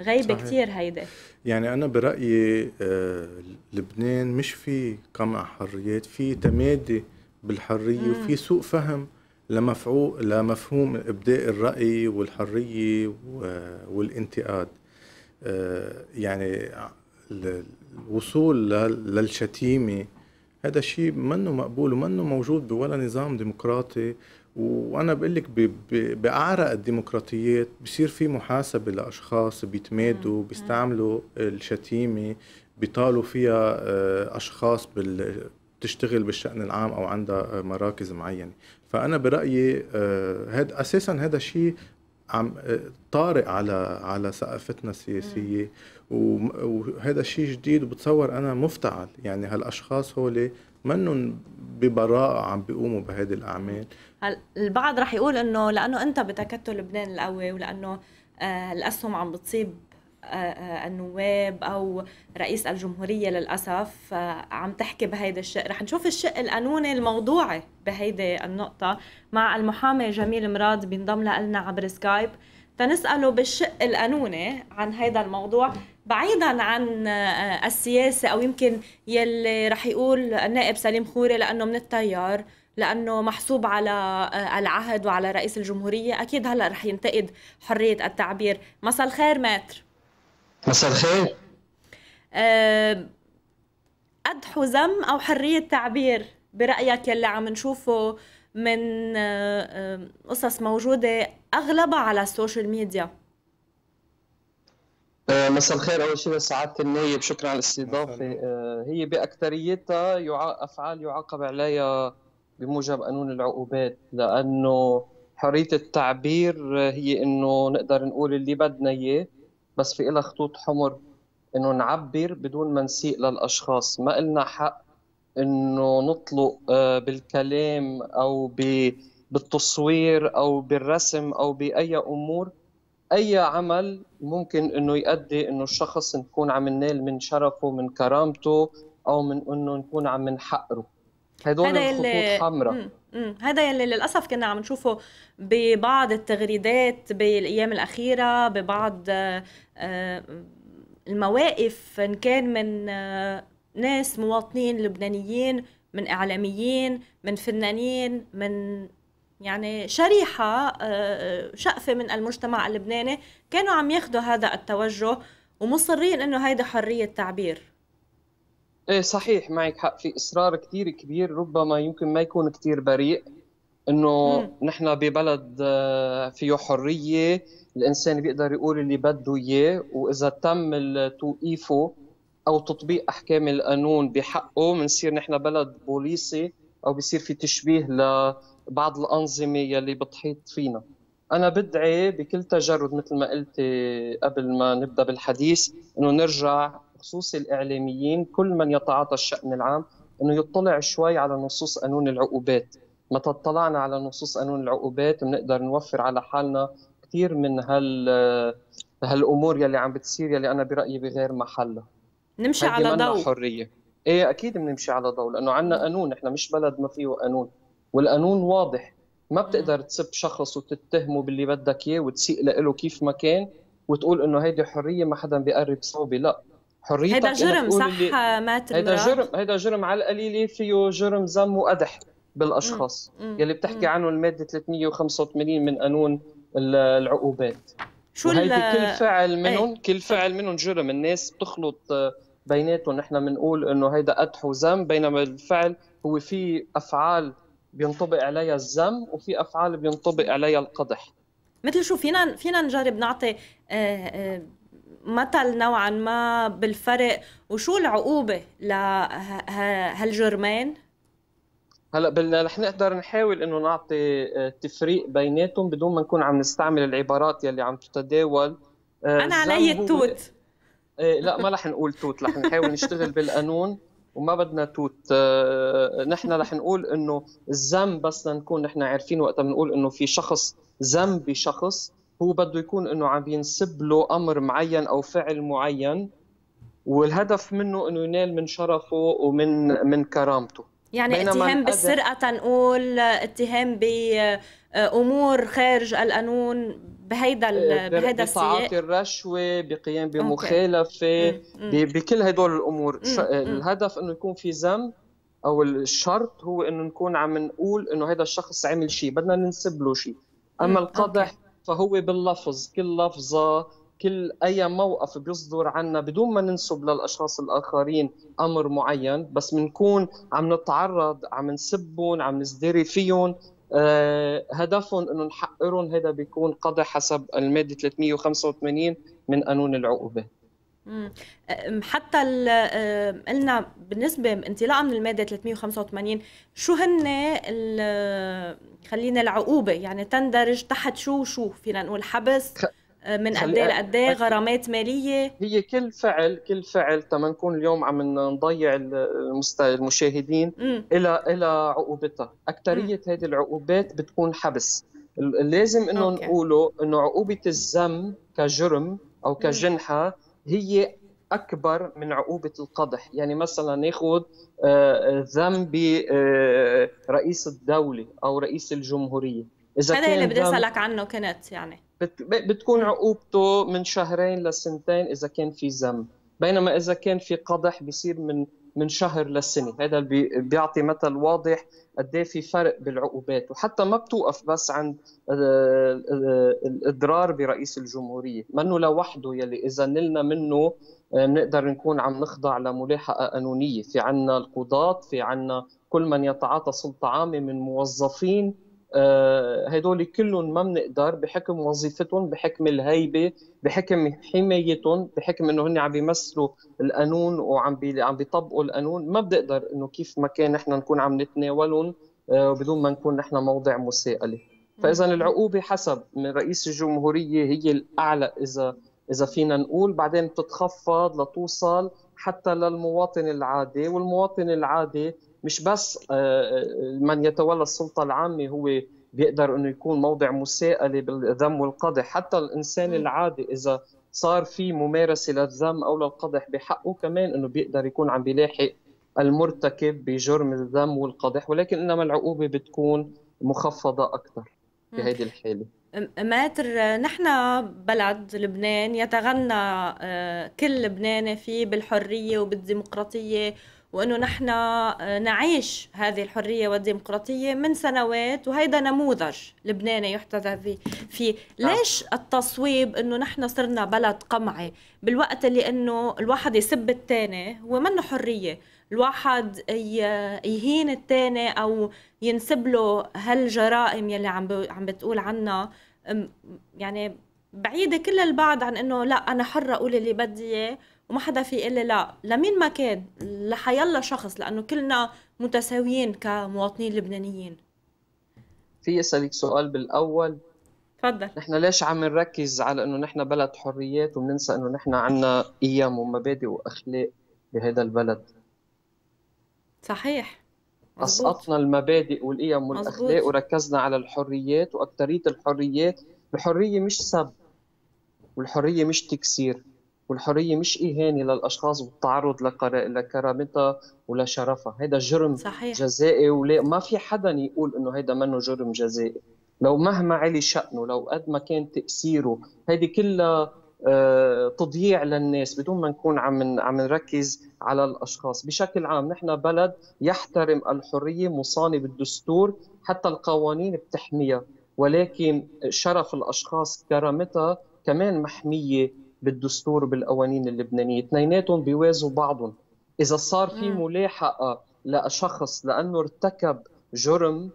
غايبة كثير هيدا
يعني أنا برأيي آه، لبنان مش في قمع حريات في تمادي بالحرية مم. وفي سوء فهم لمفهوم ابداء الراي والحريه والانتقاد آه، يعني الوصول للشتيمه هذا الشيء منه مقبول ومنه موجود بولا نظام ديمقراطي وانا بقول لك باعرق الديمقراطيات بصير في محاسبه لاشخاص بيتمادوا بيستعملوا الشتيمه بيطالوا فيها آه، اشخاص بال بتشتغل بالشأن العام أو عندها آه، مراكز معينة فأنا برأيي آه، هاد أساسا هذا الشيء عم آه، طارق على على ثقافتنا السياسيه وهذا الشيء جديد وبتصور انا مفتعل يعني هالاشخاص هول منن ببراءه عم بيقوموا بهذه الاعمال
هل البعض رح يقول انه لانه انت بتكتل لبنان القوي ولانه آه الاسهم عم بتصيب آه، آه، النواب او رئيس الجمهوريه للاسف آه، عم تحكي بهيدا الشق رح نشوف الشق القانوني الموضوعي بهيدي النقطه مع المحامي جميل مراد بينضم لنا عبر سكايب تنساله بالشق القانوني عن هذا الموضوع بعيدا عن السياسه او يمكن يلي رح يقول النائب سليم خوري لانه من التيار لانه محسوب على العهد وعلى رئيس الجمهوريه اكيد هلا رح ينتقد حريه التعبير مساء الخير ماتر
مساء الخير
أه قد حزم او حريه تعبير برايك يلي عم نشوفه من قصص موجوده اغلبها على السوشيال ميديا
أه، مساء الخير اول شيء لسعاده النايب شكرا على الاستضافه أه، هي باكثريتها يع... افعال يعاقب عليها بموجب قانون العقوبات لانه حريه التعبير هي انه نقدر نقول اللي بدنا اياه بس في إلها خطوط حمر انه نعبر بدون ما نسيء للاشخاص ما إلنا حق انه نطلق آه، بالكلام او بالتصوير او بالرسم او باي امور اي عمل ممكن انه يؤدي انه الشخص نكون عم ننال من شرفه من كرامته او من انه نكون عم نحقره هدول الخطوط حمراء
امم هذا يلي للاسف كنا عم نشوفه ببعض التغريدات بالايام الاخيره ببعض آه، آه، المواقف ان كان من آه، ناس مواطنين لبنانيين من اعلاميين من فنانين من يعني شريحه شقفه من المجتمع اللبناني كانوا عم ياخذوا هذا التوجه ومصرين انه هيدا حريه تعبير
ايه صحيح معك حق في اصرار كثير كبير ربما يمكن ما يكون كثير بريء انه نحن ببلد آه، فيه حريه الانسان بيقدر يقول اللي بده اياه واذا تم توقيفه او تطبيق احكام القانون بحقه بنصير نحن بلد بوليسي او بصير في تشبيه لبعض الانظمه يلي بتحيط فينا انا بدعي بكل تجرد مثل ما قلت قبل ما نبدا بالحديث انه نرجع بخصوص الاعلاميين كل من يتعاطى الشان العام انه يطلع شوي على نصوص قانون العقوبات متى اطلعنا على نصوص قانون العقوبات بنقدر نوفر على حالنا كثير من هال هالامور يلي عم بتصير يلي انا برايي بغير محلها نمشي على ضوء حريه ايه اكيد بنمشي على ضوء لانه عندنا قانون احنا مش بلد ما فيه قانون والقانون واضح ما بتقدر تسب شخص وتتهمه باللي بدك اياه وتسيء له كيف ما كان وتقول انه هيدي حريه ما حدا بيقرب صوبي لا حريتك هيدا جرم صح
مات هيدا جرم
هيدا جرم على القليله إيه، فيه جرم ذم وقدح بالاشخاص مم. مم. يلي بتحكي عنه الماده 385 من قانون العقوبات
شو ال... كل فعل إيه. منهم ايه.
كل فعل منهم جرم الناس بتخلط آه، بيناتهم نحن بنقول انه هيدا قدح وذم بينما الفعل هو في افعال بينطبق عليها الذم وفي افعال بينطبق عليها القدح
مثل شو فينا فينا نجرب نعطي آآ آه، آآ آه، مثل نوعا ما بالفرق وشو العقوبة لهالجرمين؟
هلا رح نقدر نحاول انه نعطي آه، تفريق بيناتهم بدون ما نكون عم نستعمل العبارات يلي عم تتداول آه، انا علي التوت
إيه لا ما رح
نقول توت رح نحاول نشتغل بالقانون وما بدنا توت آه، نحن رح نقول انه الذنب بس لنكون نحن عارفين وقتها بنقول انه في شخص ذنب بشخص هو بده يكون انه عم ينسب له امر معين او فعل معين والهدف منه انه ينال من شرفه ومن من كرامته
يعني اتهام بالسرقه تنقول اتهام بامور خارج القانون بهيدا آه، بهيدا السياق بتعاطي
الرشوه بقيام بمخالفه بكل هدول الامور الهدف انه يكون في ذنب او الشرط هو انه نكون عم نقول انه هذا الشخص عمل شيء بدنا ننسب له شيء اما القدح فهو باللفظ كل لفظه كل اي موقف بيصدر عنا بدون ما ننسب للاشخاص الاخرين امر معين بس بنكون عم نتعرض عم نسبهم عم نزدري فيهم آه، هدفهم انه نحقرهم هذا بيكون قضى حسب الماده 385 من قانون العقوبه
حتى قلنا بالنسبه انطلاقا من الماده 385 شو هن خلينا العقوبه يعني تندرج تحت شو وشو فينا نقول حبس من قد ايه لقد ايه غرامات
ماليه هي كل فعل كل فعل تما نكون اليوم عم نضيع المشاهدين مم. الى الى عقوبتها اكثريه هذه العقوبات بتكون حبس لازم انه نقوله انه عقوبه الذم كجرم او كجنحه هي اكبر من عقوبه القدح يعني مثلا ناخذ آه، ذنب آه، رئيس الدوله او رئيس الجمهوريه اذا هذا اللي بدي اسالك
عنه كنت يعني
بتكون عقوبته من شهرين لسنتين اذا كان في ذنب بينما اذا كان في قدح بيصير من من شهر للسنه هذا بيعطي مثل واضح قد إيه في فرق بالعقوبات وحتى ما بتوقف بس عند آه، آه، الاضرار برئيس الجمهوريه منه لوحده يلي اذا نلنا منه بنقدر آه، نكون عم نخضع لملاحقه قانونيه في عنا القضاه في عنا كل من يتعاطى سلطه عامه من موظفين هدول آه، كلهم ما بنقدر بحكم وظيفتهم بحكم الهيبه بحكم حمايتهم بحكم انه هن عم بيمثلوا القانون وعم بي عم بيطبقوا القانون ما بنقدر انه كيف ما كان نحن نكون عم نتناولهم آه، بدون ما نكون نحن موضع مساءله فاذا العقوبه حسب من رئيس الجمهوريه هي الاعلى اذا اذا فينا نقول بعدين بتتخفض لتوصل حتى للمواطن العادي والمواطن العادي مش بس آه، آه، من يتولى السلطه العامه هو بيقدر انه يكون موضع مساءله بالذم والقدح حتى الانسان العادي اذا صار في ممارسه للذم او للقدح بحقه كمان انه بيقدر يكون عم بيلاحق المرتكب بجرم الذم والقدح ولكن انما العقوبه بتكون مخفضه اكثر بهذه الحاله
ماتر نحن بلد لبنان يتغنى آه، كل لبناني فيه بالحريه وبالديمقراطيه وانه نحن آه، نعيش هذه الحريه والديمقراطيه من سنوات وهيدا نموذج لبناني يحتذى فيه نعم. ليش التصويب انه نحن صرنا بلد قمعي بالوقت اللي انه الواحد يسب الثاني هو منه حريه الواحد يهين الثاني او ينسب له هالجرائم يلي عم عم بتقول عنها يعني بعيده كل البعد عن انه لا انا حره اقول اللي بدي اياه وما حدا في يقول لي لا لمين ما كان لحيلا شخص لانه كلنا متساويين كمواطنين لبنانيين
في اسالك سؤال بالاول تفضل نحن ليش عم نركز على انه نحن بلد حريات وبننسى انه نحن عندنا قيم ومبادئ واخلاق بهذا البلد صحيح اسقطنا المبادئ والقيم والاخلاق مزبوط. وركزنا على الحريات واكثريه الحريات الحريه مش سب والحريه مش تكسير والحرية مش إهانة للأشخاص والتعرض لكرامتها ولشرفها هذا جرم صحيح. جزائي ولا ما في حدا يقول إنه هذا منه جرم جزائي لو مهما علي شأنه لو قد ما كان تأثيره هذه كلها آه، تضييع للناس بدون ما نكون عم عم نركز على الاشخاص بشكل عام نحن بلد يحترم الحريه مصانه بالدستور حتى القوانين بتحميها ولكن شرف الاشخاص كرامتها كمان محميه بالدستور وبالقوانين اللبنانيه اثنيناتهم بيوازوا بعضهم اذا صار في ملاحقه لشخص لانه ارتكب جرم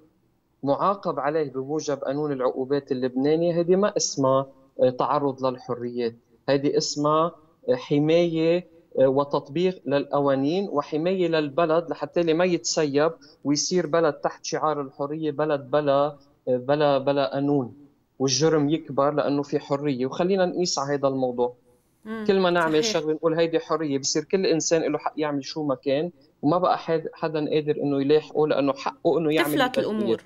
معاقب عليه بموجب قانون العقوبات اللبناني هذه ما اسمها آه، تعرض للحريات هذه اسمها آه، حمايه آه، وتطبيق للقوانين وحمايه للبلد لحتى ما يتسيب ويصير بلد تحت شعار الحريه بلد بلا بلا بلا قانون والجرم يكبر لانه في حريه وخلينا نقيس على هذا الموضوع مم. كل ما نعمل شغله نقول هيدي حريه بصير كل انسان له حق يعمل شو ما كان وما بقى حد حدا قادر انه يلاحقه لانه حقه انه يعمل تفلت الامور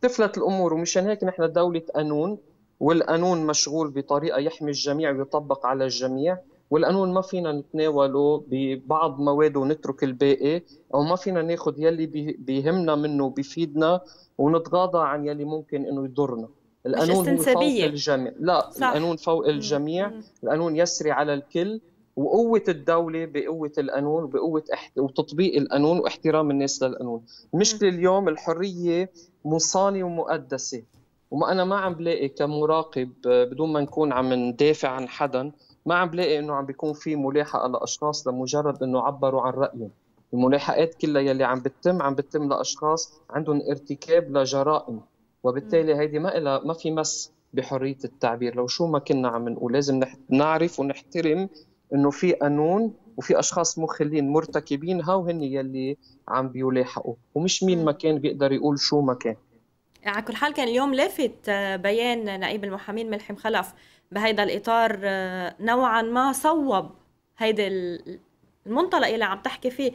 تفلت الامور ومشان هيك نحن دوله قانون والقانون مشغول بطريقه يحمي الجميع ويطبق على الجميع والقانون ما فينا نتناوله ببعض مواده ونترك الباقي او ما فينا ناخذ يلي بيهمنا منه بيفيدنا ونتغاضى عن يلي ممكن انه يضرنا القانون هو فوق الجميع لا صح. القانون فوق الجميع القانون يسري على الكل وقوة الدولة بقوة القانون وبقوة احت... وتطبيق القانون واحترام الناس للقانون المشكلة اليوم الحرية مصانة ومقدسة وما أنا ما عم بلاقي كمراقب بدون ما نكون عم ندافع عن حدا ما عم بلاقي انه عم بيكون في ملاحقه لاشخاص لمجرد انه عبروا عن رايهم الملاحقات كلها يلي عم بتتم عم بتتم لاشخاص عندهم ارتكاب لجرائم وبالتالي هيدي ما لها ما في مس بحريه التعبير لو شو ما كنا عم نقول لازم نعرف ونحترم انه في قانون وفي اشخاص مخلين مرتكبين هاو هن يلي عم بيلاحقوا ومش مين ما كان بيقدر يقول شو ما كان
يعني على كل حال كان اليوم لافت آه، بيان نائب المحامين ملحم خلف بهيدا الاطار آه، نوعا ما صوب هيدا المنطلق اللي عم تحكي فيه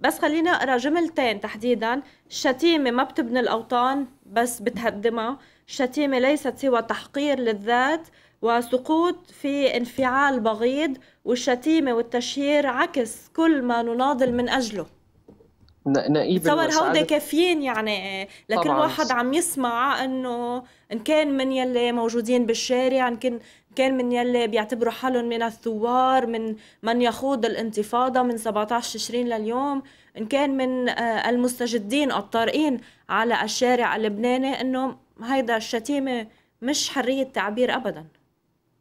بس خلينا اقرا جملتين تحديدا الشتيمه ما بتبني الاوطان بس بتهدمها الشتيمه ليست سوى تحقير للذات وسقوط في انفعال بغيض والشتيمه والتشهير عكس كل ما نناضل من اجله
نقيب تصور هودي
كافيين يعني لكل واحد عم يسمع انه ان كان من يلي موجودين بالشارع ان كان كان من يلي بيعتبروا حالهم من الثوار من من يخوض الانتفاضة من 17 تشرين لليوم إن كان من آه، المستجدين الطارئين على الشارع اللبناني إنه هيدا الشتيمة مش حرية تعبير أبدا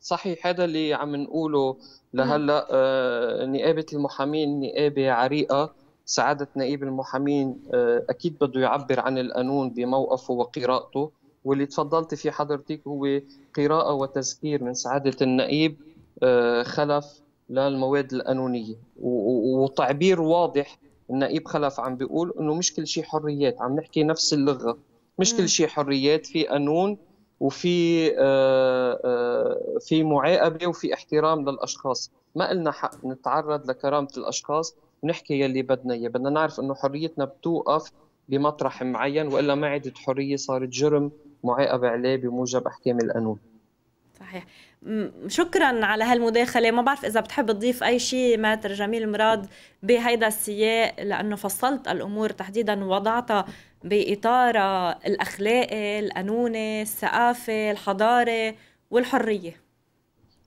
صحيح هذا اللي عم نقوله لهلا آه نقابة المحامين نقابة عريقة سعادة نائب المحامين آه أكيد بده يعبر عن القانون بموقفه وقراءته واللي تفضلت في حضرتك هو قراءة وتذكير من سعادة النائب آه، خلف للمواد القانونية وتعبير واضح النائب خلف عم بيقول انه مش كل شيء حريات عم نحكي نفس اللغة مش كل شيء حريات في قانون وفي آه، آه، في معاقبه وفي احترام للاشخاص ما لنا حق نتعرض لكرامه الاشخاص ونحكي يلي بدنا اياه بدنا نعرف انه حريتنا بتوقف بمطرح معين والا ما عدت حريه صارت جرم معاقبة عليه بموجب احكام القانون
صحيح شكرا على هالمداخلة ما بعرف إذا بتحب تضيف أي شيء ماتر جميل مراد بهيدا السياق لأنه فصلت الأمور تحديدا ووضعتها بإطار الأخلاقي القانوني الثقافي الحضاري والحرية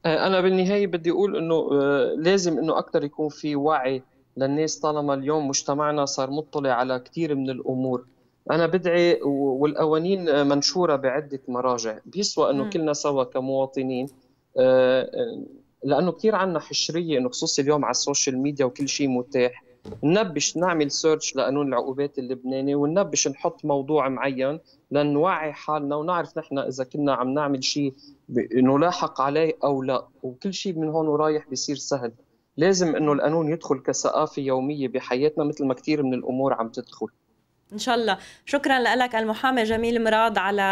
آه، أنا بالنهاية بدي أقول أنه آه، لازم أنه أكثر يكون في وعي للناس طالما اليوم مجتمعنا صار مطلع على كثير من الأمور انا بدعي والقوانين منشوره بعده مراجع بيسوى انه كلنا سوا كمواطنين آه، آه، لانه كثير عندنا حشريه انه خصوصي اليوم على السوشيال ميديا وكل شيء متاح ننبش نعمل سيرش لقانون العقوبات اللبناني وننبش نحط موضوع معين لنوعي حالنا ونعرف نحن اذا كنا عم نعمل شيء نلاحق عليه او لا وكل شيء من هون ورايح بيصير سهل لازم انه القانون يدخل كثقافه يوميه بحياتنا مثل ما كثير من الامور عم تدخل
ان شاء الله شكرا لك المحامي جميل مراد على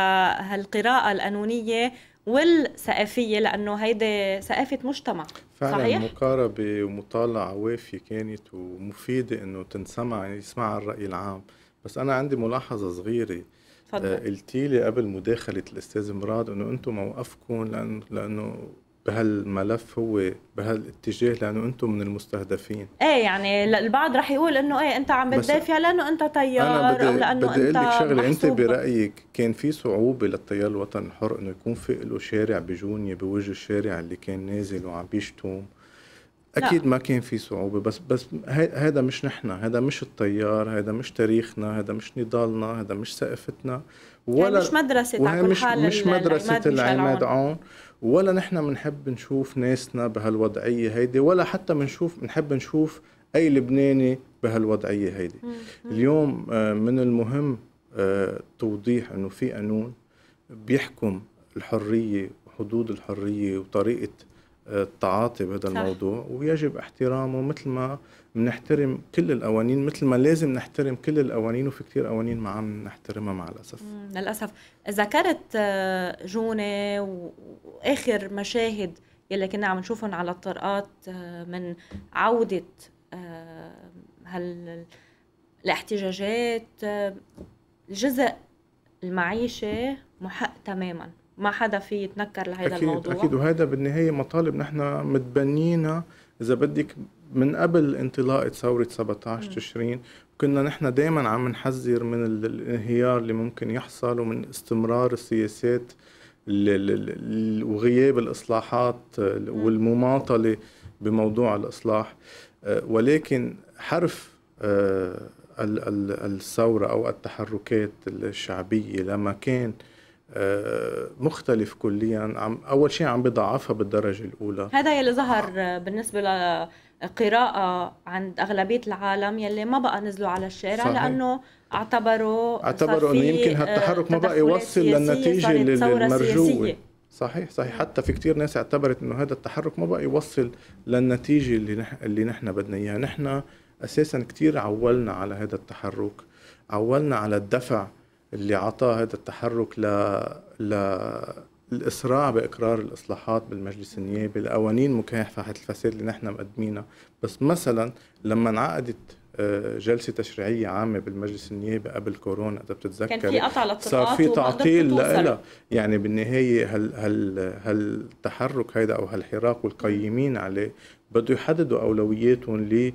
هالقراءه القانونيه والثقافيه لانه هيدي ثقافه مجتمع فعلا صحيح؟
مقاربه ومطالعه وافيه كانت ومفيده انه تنسمع يعني يسمعها الراي العام بس انا عندي ملاحظه صغيره آه، قلتي لي قبل مداخله الاستاذ مراد انه انتم موقفكم لانه لانه بهالملف هو بهالاتجاه لانه انتم من المستهدفين
ايه يعني البعض رح يقول انه ايه انت عم بتدافع لانه انت تيار أنا بدي او لانه بدي انت لك شغله انت برايك
كان في صعوبه للتيار الوطني الحر انه يكون في له شارع بجونيا بوجه الشارع اللي كان نازل وعم بيشتم اكيد لا. ما كان في صعوبه بس بس هذا مش نحن هذا مش التيار هذا مش تاريخنا هذا مش نضالنا هذا مش ثقافتنا ولا مش مدرسه مش, مش مدرسه العماد عون ولا نحن بنحب نشوف ناسنا بهالوضعيه هيدي ولا حتى بنشوف بنحب نشوف اي لبناني بهالوضعيه هيدي اليوم آه، من المهم آه، توضيح انه في قانون بيحكم الحريه وحدود الحريه وطريقه التعاطي بهذا الموضوع ويجب احترامه مثل ما بنحترم كل القوانين مثل ما لازم نحترم كل القوانين وفي كثير قوانين ما عم نحترمها مع الاسف
للاسف ذكرت آه، جونه واخر مشاهد يلي كنا عم نشوفهم على الطرقات آه، من عوده آه، هال الاحتجاجات الجزء المعيشي محق تماما ما حدا فيه يتنكر لهذا أكيد الموضوع اكيد
وهذا بالنهايه مطالب نحن متبنينا اذا بدك من قبل انطلاقه ثوره 17 تشرين كنا نحن دائما عم نحذر من الانهيار اللي ممكن يحصل ومن استمرار السياسات وغياب الاصلاحات والمماطله بموضوع الاصلاح آه، ولكن حرف آه، الثوره او التحركات الشعبيه لما كان آه، مختلف كليا عم اول شيء عم بضعفها بالدرجه الاولى
هذا يلي ظهر بالنسبه لقراءه عند اغلبيه العالم يلي ما بقى نزلوا على الشارع صحيح. لانه اعتبروا اعتبروا انه يمكن هالتحرك ما بقى يوصل للنتيجه المرجوه
صحيح صحيح حتى في كتير ناس اعتبرت انه هذا التحرك ما بقى يوصل للنتيجه اللي نح اللي نحن بدنا اياها نحن اساسا كتير عولنا على هذا التحرك عولنا على الدفع اللي عطاه هذا التحرك ل للإسراع بإقرار الإصلاحات بالمجلس النيابي لقوانين مكافحة الفساد اللي نحن مقدمينها بس مثلا لما انعقدت آه، جلسة تشريعية عامة بالمجلس النيابي قبل كورونا إذا بتتذكر كان في قطع صار في تعطيل لها يعني بالنهاية هال هال هالتحرك هيدا أو هالحراك والقيمين عليه بده يحددوا أولوياتهم اللي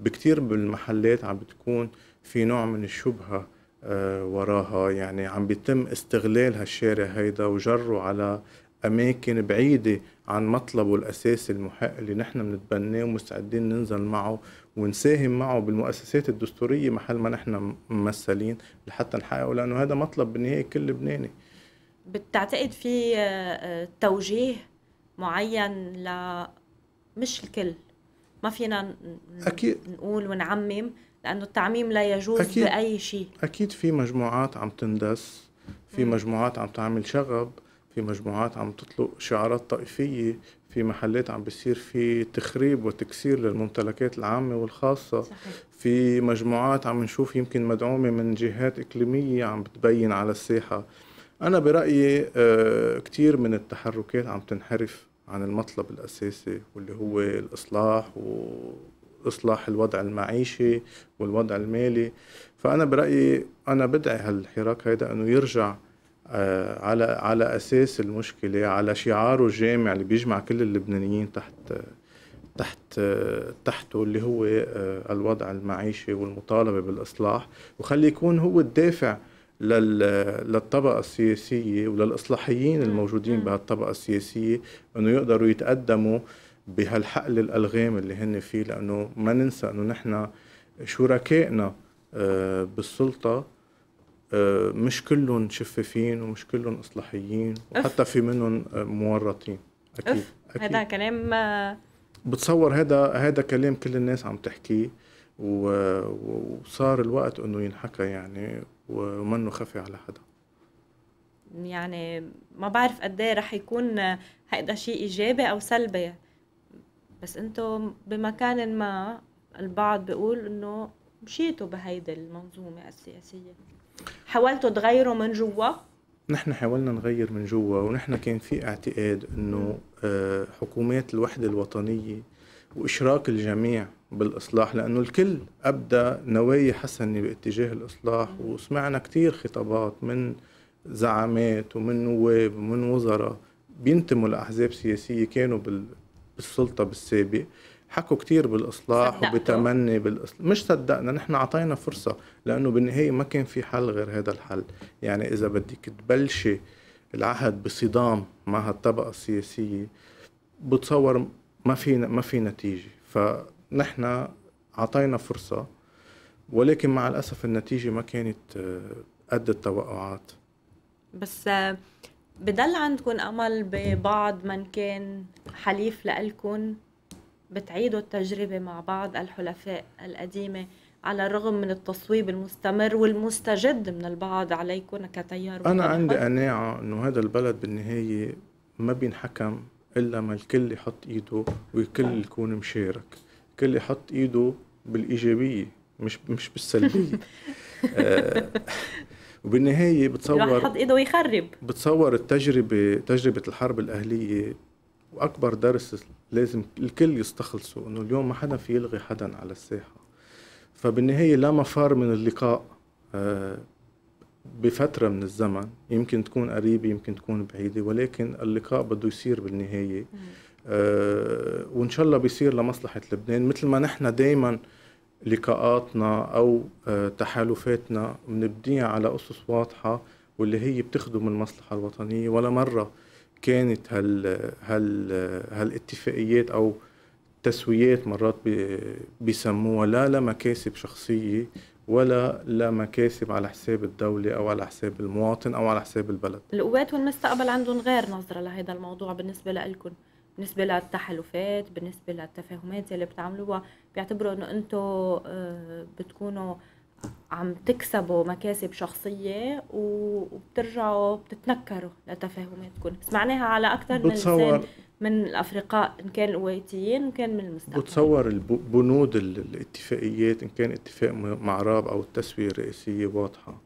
بكثير بالمحلات عم بتكون في نوع من الشبهة آه، وراها يعني عم بيتم استغلال هالشارع هيدا وجره على أماكن بعيدة عن مطلبه الأساسي المحق اللي نحن بنتبناه ومستعدين ننزل معه ونساهم معه بالمؤسسات الدستورية محل ما نحن ممثلين لحتى نحققه لأنه هذا مطلب بالنهاية كل لبناني
بتعتقد في آه، آه، توجيه معين ل مش الكل ما فينا أكيد. نقول ونعمم لانه التعميم لا يجوز أكيد باي شيء
اكيد في مجموعات عم تندس في مجموعات عم تعمل شغب في مجموعات عم تطلق شعارات طائفيه في محلات عم بيصير في تخريب وتكسير للممتلكات العامة والخاصة صحيح. في مجموعات عم نشوف يمكن مدعومة من جهات إقليمية عم بتبين على الساحة أنا برأيي آه، كثير من التحركات عم تنحرف عن المطلب الأساسي واللي هو الإصلاح و اصلاح الوضع المعيشي والوضع المالي فانا برايي انا بدعي هالحراك هيدا انه يرجع آه، على على اساس المشكله على شعاره الجامع اللي بيجمع كل اللبنانيين تحت تحت تحته اللي هو آه، الوضع المعيشي والمطالبه بالاصلاح وخلي يكون هو الدافع للطبقة السياسية وللإصلاحيين الموجودين بهالطبقة السياسية أنه يقدروا يتقدموا بهالحقل الالغام اللي هن فيه لانه ما ننسى انه نحن شركائنا آه، بالسلطه آه، مش كلهم شفافين ومش كلهم اصلاحيين وحتى في منهم آه، مورطين اكيد, أكيد. هذا كلام بتصور هذا هذا كلام كل الناس عم تحكيه وصار الوقت انه ينحكى يعني ومنه خفي على حدا
يعني ما بعرف قد ايه رح يكون هيدا شيء ايجابي او سلبي بس انتم بمكان ما البعض بيقول انه مشيتوا بهيدي المنظومه السياسيه حاولتوا تغيروا من جوا
نحن حاولنا نغير من جوا ونحن كان في اعتقاد انه آه، حكومات الوحده الوطنيه واشراك الجميع بالاصلاح لانه الكل ابدى نوايا حسنه باتجاه الاصلاح وسمعنا كثير خطابات من زعامات ومن نواب ومن وزراء بينتموا لاحزاب سياسيه كانوا بال بالسلطه بالسابق حكوا كتير بالاصلاح وبتمني بالاصلاح مش صدقنا نحن اعطينا فرصه لانه بالنهايه ما كان في حل غير هذا الحل يعني اذا بدك تبلشي العهد بصدام مع هالطبقه السياسيه بتصور ما في ما في نتيجه فنحن اعطينا فرصه ولكن مع الاسف النتيجه ما كانت آه، قد التوقعات
بس آه، بضل عندكم امل ببعض من كان حليف لإلكن بتعيدوا التجربة مع بعض الحلفاء القديمة على الرغم من التصويب المستمر والمستجد من البعض عليكم كتيار أنا عندي
قناعة أنه هذا البلد بالنهاية ما بينحكم إلا ما الكل يحط إيده والكل يكون مشارك الكل يحط إيده بالإيجابية مش مش بالسلبية آه. وبالنهايه بتصور يحط ايده ويخرب بتصور التجربه تجربه الحرب الاهليه واكبر درس لازم الكل يستخلصه انه اليوم ما حدا في يلغي حدا على الساحه فبالنهايه لا مفر من اللقاء آه، بفترة من الزمن يمكن تكون قريبة يمكن تكون بعيدة ولكن اللقاء بده يصير بالنهاية آه، وإن شاء الله بيصير لمصلحة لبنان مثل ما نحن دايما لقاءاتنا او آه، تحالفاتنا بنبنيها على اسس واضحه واللي هي بتخدم المصلحه الوطنيه ولا مره كانت هال هال هالاتفاقيات او تسويات مرات بيسموها لا لمكاسب شخصيه ولا لا مكاسب على حساب الدولة أو على حساب المواطن أو على حساب البلد
القوات والمستقبل عندهم غير نظرة لهذا الموضوع بالنسبة لكم بالنسبه للتحالفات بالنسبه للتفاهمات اللي بتعملوها بيعتبروا انه انتم آه، بتكونوا عم تكسبوا مكاسب شخصية وبترجعوا بتتنكروا لتفاهماتكم سمعناها على أكثر من بتصور من الأفرقاء إن كان الكويتيين إن كان من المستقبل
بتصور بنود الاتفاقيات إن كان اتفاق مع راب أو التسوية الرئيسية واضحة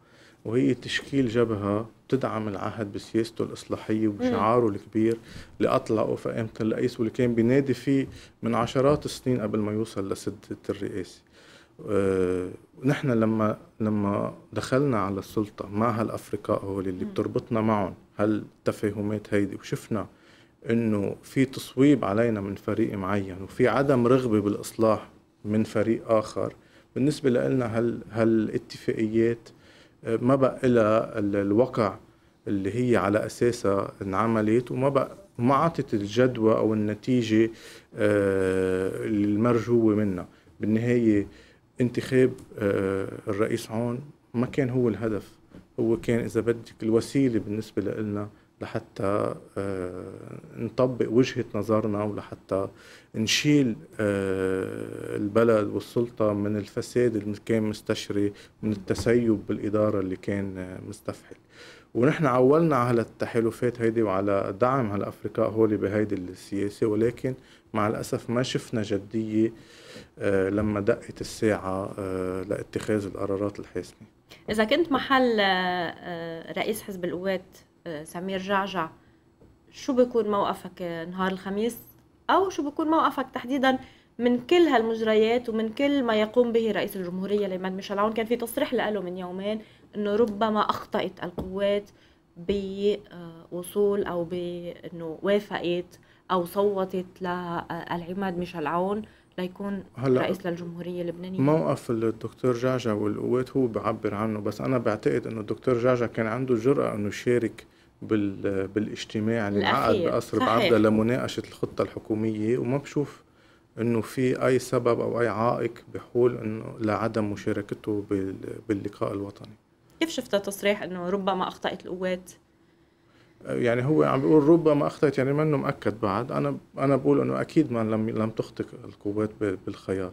وهي تشكيل جبهة بتدعم العهد بسياسته الإصلاحية وشعاره الكبير اللي أطلقه في امتى الرئيس واللي كان بينادي فيه من عشرات السنين قبل ما يوصل لسدة الرئاسة ونحن لما لما دخلنا على السلطة مع هالأفرقاء هول اللي بتربطنا معهم هالتفاهمات هيدي وشفنا انه في تصويب علينا من فريق معين وفي عدم رغبه بالاصلاح من فريق اخر بالنسبه لنا هال هالاتفاقيات ما بقى لها الواقع اللي هي على اساسها انعملت وما بقى ما عطت الجدوى او النتيجه المرجوه آه، منها بالنهايه انتخاب آه، الرئيس عون ما كان هو الهدف هو كان اذا بدك الوسيله بالنسبه لنا لحتى آه، نطبق وجهة نظرنا ولحتى نشيل آه، البلد والسلطة من الفساد اللي كان مستشري من التسيب بالإدارة اللي كان آه، مستفحل ونحن عولنا على التحالفات هيدي وعلى دعم هالافرقاء هولي بهيدي السياسه ولكن مع الاسف ما شفنا جديه لما دقت الساعه لاتخاذ القرارات الحاسمه.
اذا كنت محل رئيس حزب القوات آه، سمير جعجع شو بيكون موقفك آه، نهار الخميس او شو بيكون موقفك تحديدا من كل هالمجريات ومن كل ما يقوم به رئيس الجمهوريه ليمان ميشيل كان في تصريح له من يومين انه ربما اخطات القوات بوصول او بانه وافقت او صوتت للعماد ميشيل عون ليكون هلا رئيس للجمهورية اللبنانية موقف
الدكتور جعجع والقوات هو بعبر عنه بس أنا بعتقد أنه الدكتور جعجع كان عنده الجرأة أنه يشارك بال... بالاجتماع اللي انعقد بقصر بعبدا لمناقشة الخطة الحكومية وما بشوف انه في اي سبب او اي عائق بحول انه لعدم مشاركته باللقاء الوطني
كيف شفت تصريح انه ربما اخطات القوات
يعني هو عم بيقول ربما اخطات يعني منه مأكد بعد انا انا بقول انه اكيد ما لم لم تخطئ القوات بالخيار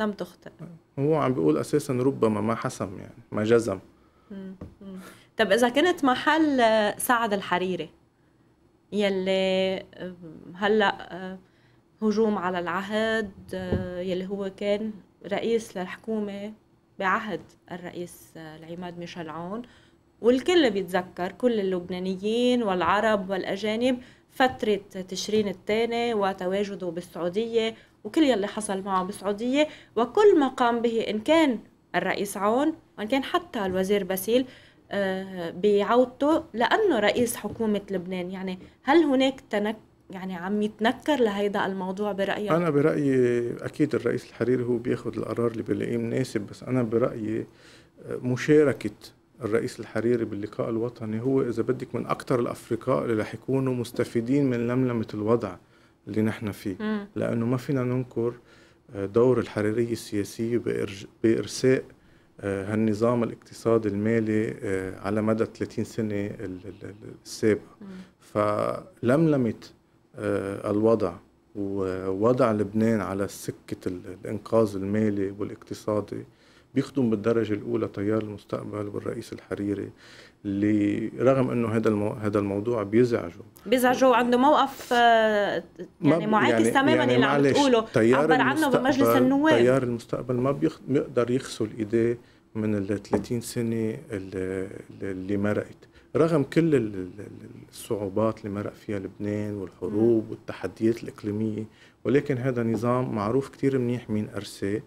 لم تخطئ هو عم بيقول اساسا ربما ما حسم يعني ما جزم
طب اذا كنت محل سعد الحريري يلي هلا هجوم على العهد يلي هو كان رئيس للحكومه بعهد الرئيس العماد ميشيل عون والكل بيتذكر كل اللبنانيين والعرب والأجانب فترة تشرين الثاني وتواجده بالسعودية وكل يلي حصل معه بالسعودية وكل ما قام به إن كان الرئيس عون وإن كان حتى الوزير باسيل آه، بعودته لأنه رئيس حكومة لبنان يعني هل هناك تنك يعني عم يتنكر لهيدا الموضوع برأيك؟ أنا
برأيي أكيد الرئيس الحريري هو بياخد القرار اللي بيلاقيه مناسب بس أنا برأيي آه، مشاركة الرئيس الحريري باللقاء الوطني هو إذا بدك من أكثر الأفرقاء اللي رح يكونوا مستفيدين من لملمة الوضع اللي نحن فيه مم. لأنه ما فينا ننكر آه، دور الحريري السياسية بإرساء آه، هالنظام الاقتصادي المالي آه، على مدى 30 سنة السابقة فلملمة الوضع ووضع لبنان على سكة الإنقاذ المالي والاقتصادي بيخدم بالدرجه الاولى تيار المستقبل والرئيس الحريري اللي رغم انه هذا المو... هذا الموضوع بيزعجه
بيزعجه وعنده موقف آه، يعني معاكس يعني- يعني تماما يعني اللي عم تقوله عبر عنه بمجلس النواب تيار
المستقبل ما بيقدر يغسل ايديه من ال 30 سنه اللي مرقت رغم كل الصعوبات اللي مرق فيها لبنان والحروب والتحديات الإقليمية ولكن هذا نظام معروف كثير منيح مين أرساه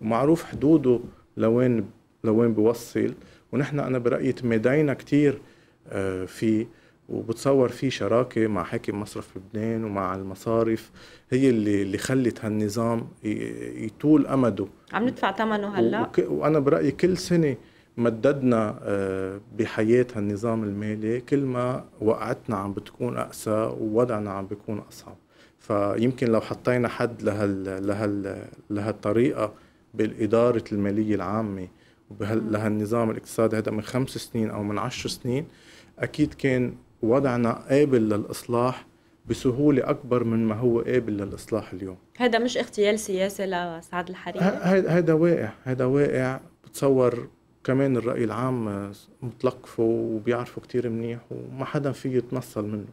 ومعروف حدوده لوين لوين بوصل ونحن انا برايي تمادينا كثير آه، فيه وبتصور في شراكة مع حاكم مصرف لبنان ومع المصارف هي اللي اللي خلت هالنظام يطول أمده
عم ندفع ثمنه هلا
وأنا برأيي كل سنة مددنا آه، بحياة هالنظام المالي كل ما وقعتنا عم بتكون أقسى ووضعنا عم بيكون أصعب فيمكن لو حطينا حد لهال لهال لهالطريقة بالإدارة المالية العامة لهالنظام الاقتصادي هذا من خمس سنين أو من عشر سنين أكيد كان وضعنا قابل للإصلاح بسهولة أكبر من ما هو قابل للإصلاح اليوم
هذا مش اغتيال سياسي لسعد الحريري؟
هذا واقع هذا واقع بتصور كمان الرأي العام متلقفه وبيعرفه كتير منيح وما حدا فيه يتنصل منه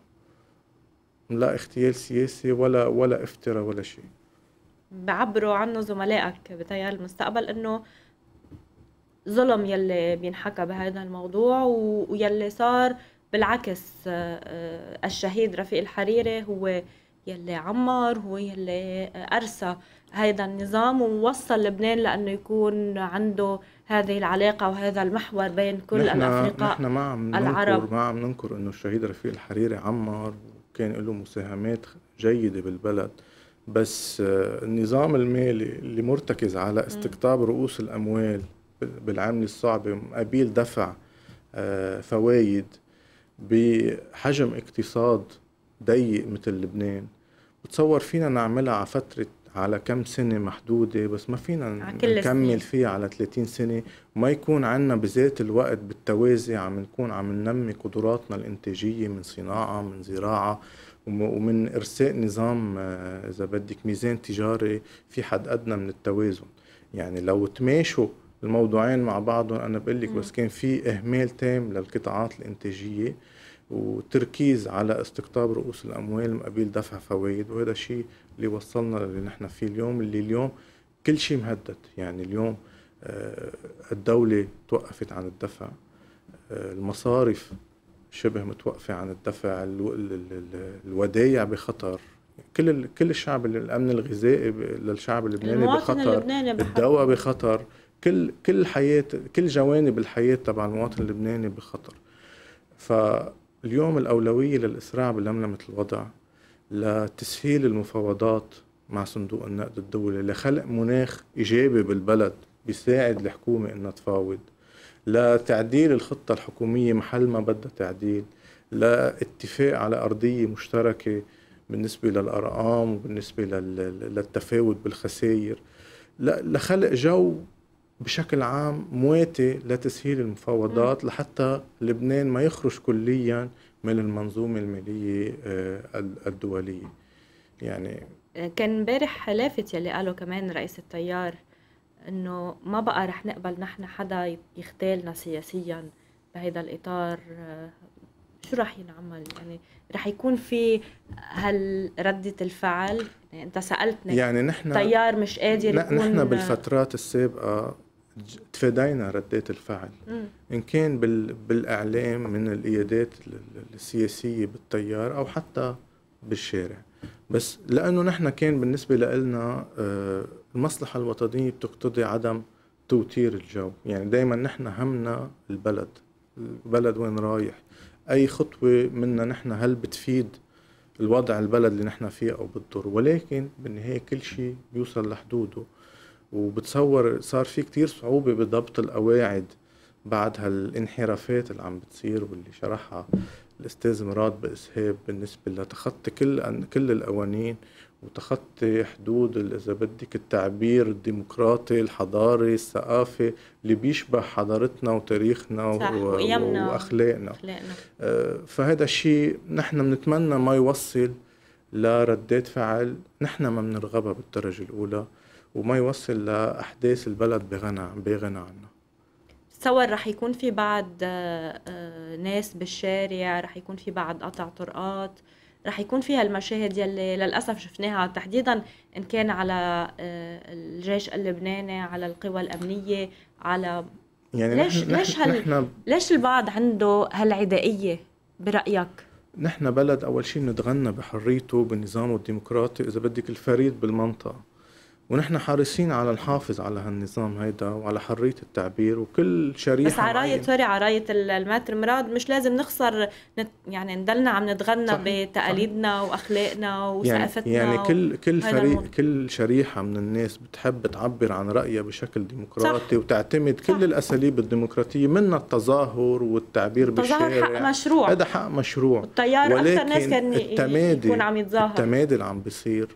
لا اغتيال سياسي ولا ولا افترا ولا شيء
بعبروا عنه زملائك بتيار المستقبل انه ظلم يلي بينحكى بهذا الموضوع ويلي صار بالعكس آه، آه، الشهيد رفيق الحريري هو يلي عمر هو يلي أرسى هذا النظام ووصل لبنان لأنه يكون عنده هذه العلاقة وهذا المحور بين كل نحن الأفرقاء نحن
ما عم ننكر ما عم ننكر أنه الشهيد رفيق الحريري عمر وكان له مساهمات جيدة بالبلد بس آه، النظام المالي اللي مرتكز على استقطاب رؤوس الاموال بالعمله الصعبه مقابل دفع آه، فوايد بحجم اقتصاد ضيق مثل لبنان بتصور فينا نعملها على فتره على كم سنة محدودة بس ما فينا نكمل فيها على 30 سنة وما يكون عنا بذات الوقت بالتوازي عم نكون عم ننمي قدراتنا الإنتاجية من صناعة من زراعة ومن ارساء نظام آه، اذا بدك ميزان تجاري في حد ادنى من التوازن يعني لو تماشوا الموضوعين مع بعضهم انا بقول لك بس كان في اهمال تام للقطاعات الانتاجيه وتركيز على استقطاب رؤوس الاموال مقابل دفع فوائد وهذا الشيء اللي وصلنا للي نحن فيه اليوم اللي اليوم كل شيء مهدد يعني اليوم آه، الدوله توقفت عن الدفع آه، المصارف شبه متوقفه عن الدفع الودايع بخطر كل كل الشعب الامن الغذائي للشعب اللبناني بخطر اللبناني الدواء بخطر كل كل حياه كل جوانب الحياه تبع المواطن اللبناني بخطر فاليوم الاولويه للاسراع بلملمه الوضع لتسهيل المفاوضات مع صندوق النقد الدولي لخلق مناخ ايجابي بالبلد بيساعد الحكومه انها تفاوض لتعديل الخطة الحكومية محل ما بدها تعديل لاتفاق على أرضية مشتركة بالنسبة للأرقام وبالنسبة للتفاوت بالخسائر لخلق جو بشكل عام مواتي لتسهيل المفاوضات لحتى لبنان ما يخرج كليا من المنظومة المالية آه، الدولية يعني
كان امبارح لافت يلي قاله كمان رئيس التيار انه ما بقى رح نقبل نحن حدا يختالنا سياسيا بهيدا الاطار آه، شو رح ينعمل يعني رح يكون في هل ردة الفعل يعني انت سألتني يعني نحن تيار مش قادر يكون نحن بالفترات
السابقة تفادينا ردات الفعل ان كان بال... بالاعلام من الايادات السياسيه بالتيار او حتى بالشارع بس لانه نحن كان بالنسبه لنا آه المصلحة الوطنية بتقتضي عدم توتير الجو يعني دايما نحن همنا البلد البلد وين رايح أي خطوة منا نحن هل بتفيد الوضع البلد اللي نحن فيه أو بتضر ولكن بالنهاية كل شيء بيوصل لحدوده وبتصور صار في كتير صعوبة بضبط القواعد بعد هالانحرافات اللي عم بتصير واللي شرحها الأستاذ مراد بإسهاب بالنسبة لتخطي كل كل القوانين وتخطي حدود اذا بدك التعبير الديمقراطي الحضاري الثقافي اللي بيشبه حضارتنا وتاريخنا صح. و... واخلاقنا آه فهذا الشيء نحن بنتمنى ما يوصل لردات فعل نحن ما بنرغبها بالدرجه الاولى وما يوصل لاحداث البلد بغنى بغنى عنها
تصور رح يكون في بعض آه، آه، ناس بالشارع رح يكون في بعض قطع طرقات رح يكون فيها المشاهد يلي للأسف شفناها تحديدا إن كان على آه، الجيش اللبناني على القوى الأمنية على يعني ليش نحن ليش هل نحن... ليش البعض عنده هالعدائية برأيك؟
نحن بلد أول شيء بنتغنى بحريته بنظامه الديمقراطي إذا بدك الفريد بالمنطقة ونحن حريصين على الحافظ على هالنظام هيدا وعلى حريه التعبير وكل شريحه بس عرايه سوري
عرايه الماتر مراد مش لازم نخسر نت يعني نضلنا عم نتغنى صحيح. بتقاليدنا صحيح. واخلاقنا وثقافتنا يعني, يعني كل كل فريق
كل شريحه من الناس بتحب تعبر عن رايها بشكل ديمقراطي صح. وتعتمد صح. كل الاساليب الديمقراطيه منها التظاهر والتعبير التظاهر بالشارع حق مشروع هذا حق مشروع والتيار اكثر ناس كان التمادي يكون عم يتظاهر التمادي اللي عم بيصير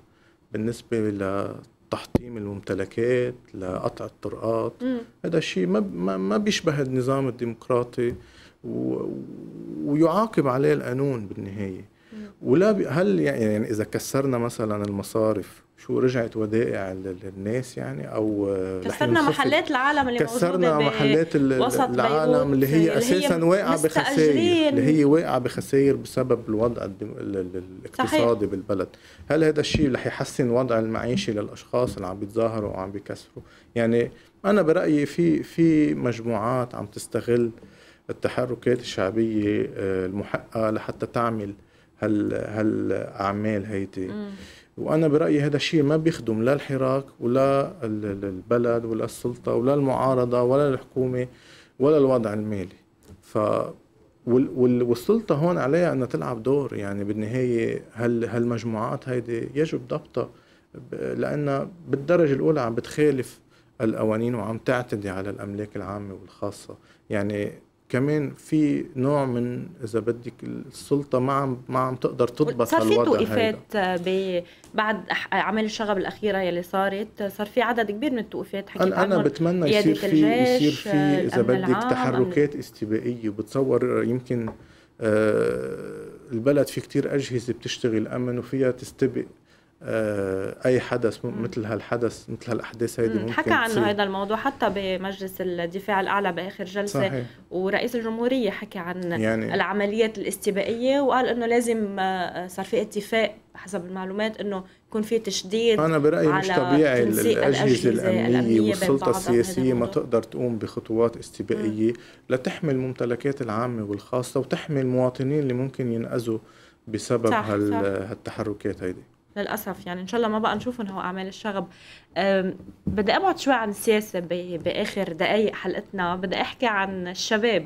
بالنسبه تحطيم الممتلكات لقطع الطرقات مم. هذا الشيء ما ما بيشبه النظام الديمقراطي و... ويعاقب عليه القانون بالنهايه مم. ولا بي... هل يعني اذا كسرنا مثلا المصارف شو رجعت ودائع للناس يعني او آه، كسرنا محلات
العالم اللي كسرنا محلات العالم اللي هي اساسا واقعه بخسائر اللي هي
واقعه بخسائر بسبب الوضع الاقتصادي صحيح. بالبلد هل هذا الشيء رح يحسن وضع المعيشي للاشخاص اللي عم بيتظاهروا وعم بيكسروا يعني انا برايي في في مجموعات عم تستغل التحركات الشعبيه آه، المحقه لحتى تعمل هال هالاعمال هيدي وانا برايي هذا الشيء ما بيخدم لا الحراك ولا البلد ولا السلطه ولا المعارضه ولا الحكومه ولا الوضع المالي ف والسلطه هون عليها انها تلعب دور يعني بالنهايه هال هالمجموعات هيدي يجب ضبطها لانها بالدرجه الاولى عم بتخالف القوانين وعم تعتدي على الاملاك العامه والخاصه يعني كمان في نوع من اذا بدك السلطه ما عم ما عم تقدر تضبط صار في توقيفات
بعد اعمال الشغب الاخيره يلي صارت صار في عدد كبير من التوقيفات حكيت انا انا بتمنى يصير في يصير في آه، اذا بدك تحركات
استباقيه بتصور يمكن آه، البلد في كتير اجهزه بتشتغل امن وفيها تستبق آه، اي حدث مثل هالحدث مثل هالاحداث هيدي ممكن حكى عن هذا
الموضوع حتى بمجلس الدفاع الاعلى باخر جلسه صحيح. ورئيس الجمهوريه حكى عن يعني العمليات الاستباقيه وقال انه لازم آه، صار في اتفاق حسب المعلومات انه يكون في تشديد انا برايي مش طبيعي الاجهزه الامنيه, والسلطه السياسيه ما تقدر
تقوم بخطوات استباقيه لتحمي الممتلكات العامه والخاصه وتحمي المواطنين اللي ممكن ينأذوا بسبب صح هال... صح. هالتحركات هيدي
للاسف يعني ان شاء الله ما بقى نشوفهم هو اعمال الشغب بدي ابعد شوي عن السياسه باخر دقائق حلقتنا بدي احكي عن الشباب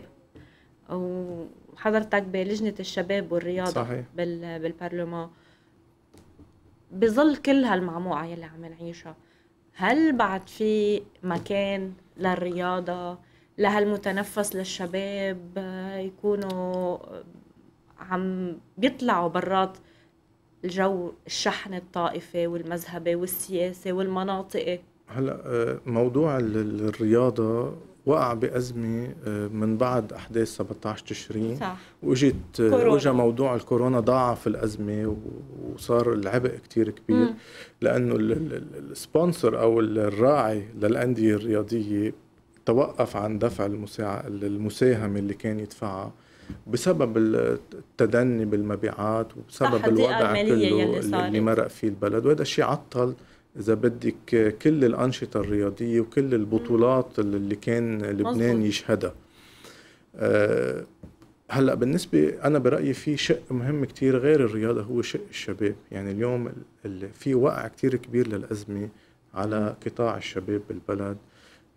وحضرتك بلجنه الشباب والرياضه صحيح. بال بالبرلمان بظل كل هالمعموعه يلي عم نعيشها هل بعد في مكان للرياضه لهالمتنفس للشباب يكونوا عم بيطلعوا برات الجو الشحن الطائفي والمذهبي والسياسي والمناطقي
هلا آه، موضوع الرياضه وقع بأزمة آه، من بعد أحداث 17 تشرين صح وإجت آه، وإجا موضوع الكورونا ضاعف الأزمة وصار العبء كتير كبير مم. لأنه السبونسر أو الراعي للأندية الرياضية توقف عن دفع المساهمة اللي كان يدفعها بسبب التدني بالمبيعات وبسبب الوضع كله يعني اللي, اللي مرق فيه البلد وهذا الشيء عطل اذا بدك كل الانشطه الرياضيه وكل البطولات اللي كان لبنان مزبوط. يشهدها آه، هلا بالنسبه انا برايي في شق مهم كتير غير الرياضه هو شق الشباب يعني اليوم في وقع كتير كبير للازمه على قطاع الشباب بالبلد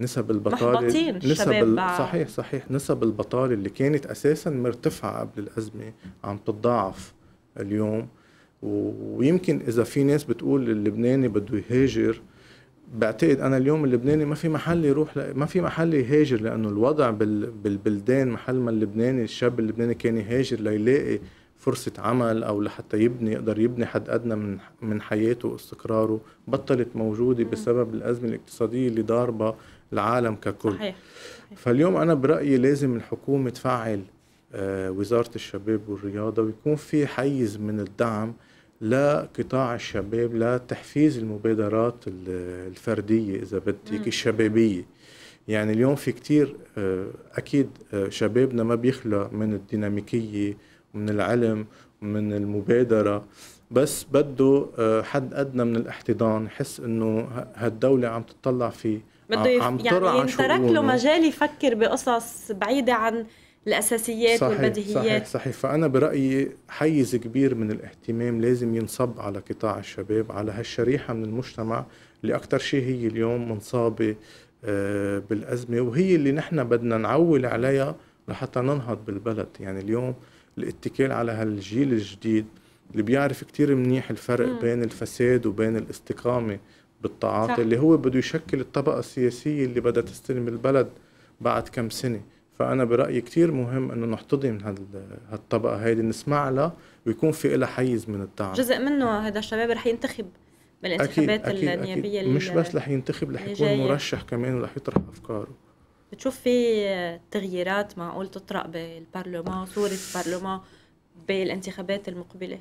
نسب البطاله محبطين نسب صحيح صحيح نسب البطاله اللي كانت اساسا مرتفعه قبل الازمه عم تتضاعف اليوم ويمكن اذا في ناس بتقول اللبناني بده يهاجر بعتقد انا اليوم اللبناني ما في محل يروح ل... ما في محل يهاجر لانه الوضع بال... بالبلدان محل ما اللبناني الشاب اللبناني كان يهاجر ليلاقي فرصة عمل أو لحتى يبني يقدر يبني حد أدنى من من حياته واستقراره بطلت موجودة بسبب الأزمة الاقتصادية اللي ضاربة العالم ككل صحيح. فاليوم انا برايي لازم الحكومه تفعل آه، وزاره الشباب والرياضه ويكون في حيز من الدعم لقطاع الشباب لتحفيز المبادرات الفرديه اذا بدك الشبابيه يعني اليوم في كتير آه، اكيد آه، شبابنا ما بيخلى من الديناميكيه ومن العلم ومن المبادره بس بده حد ادنى من الاحتضان يحس انه هالدوله عم تطلع فيه بده يف... يعني ترك له مجال
يفكر بقصص بعيده عن الاساسيات صحيح والبديهيات صحيح
صحيح فانا برايي حيز كبير من الاهتمام لازم ينصب على قطاع الشباب على هالشريحه من المجتمع اللي اكثر شيء هي اليوم منصابه آه، بالازمه وهي اللي نحن بدنا نعول عليها لحتى ننهض بالبلد يعني اليوم الاتكال على هالجيل الجديد اللي بيعرف كتير منيح الفرق بين الفساد وبين الاستقامة بالتعاطي اللي هو بده يشكل الطبقة السياسية اللي بدها تستلم البلد بعد كم سنة فأنا برأيي كتير مهم أنه نحتضن هالطبقة هيدي نسمع لها ويكون في لها حيز من الدعم جزء
منه هذا الشباب رح ينتخب بالانتخابات أكيد أكيد النيابية أكيد. مش بس رح ينتخب رح يكون مرشح
كمان ورح يطرح أفكاره
بتشوف في تغييرات معقول تطرأ بالبرلمان صورة البرلمان بالانتخابات المقبلة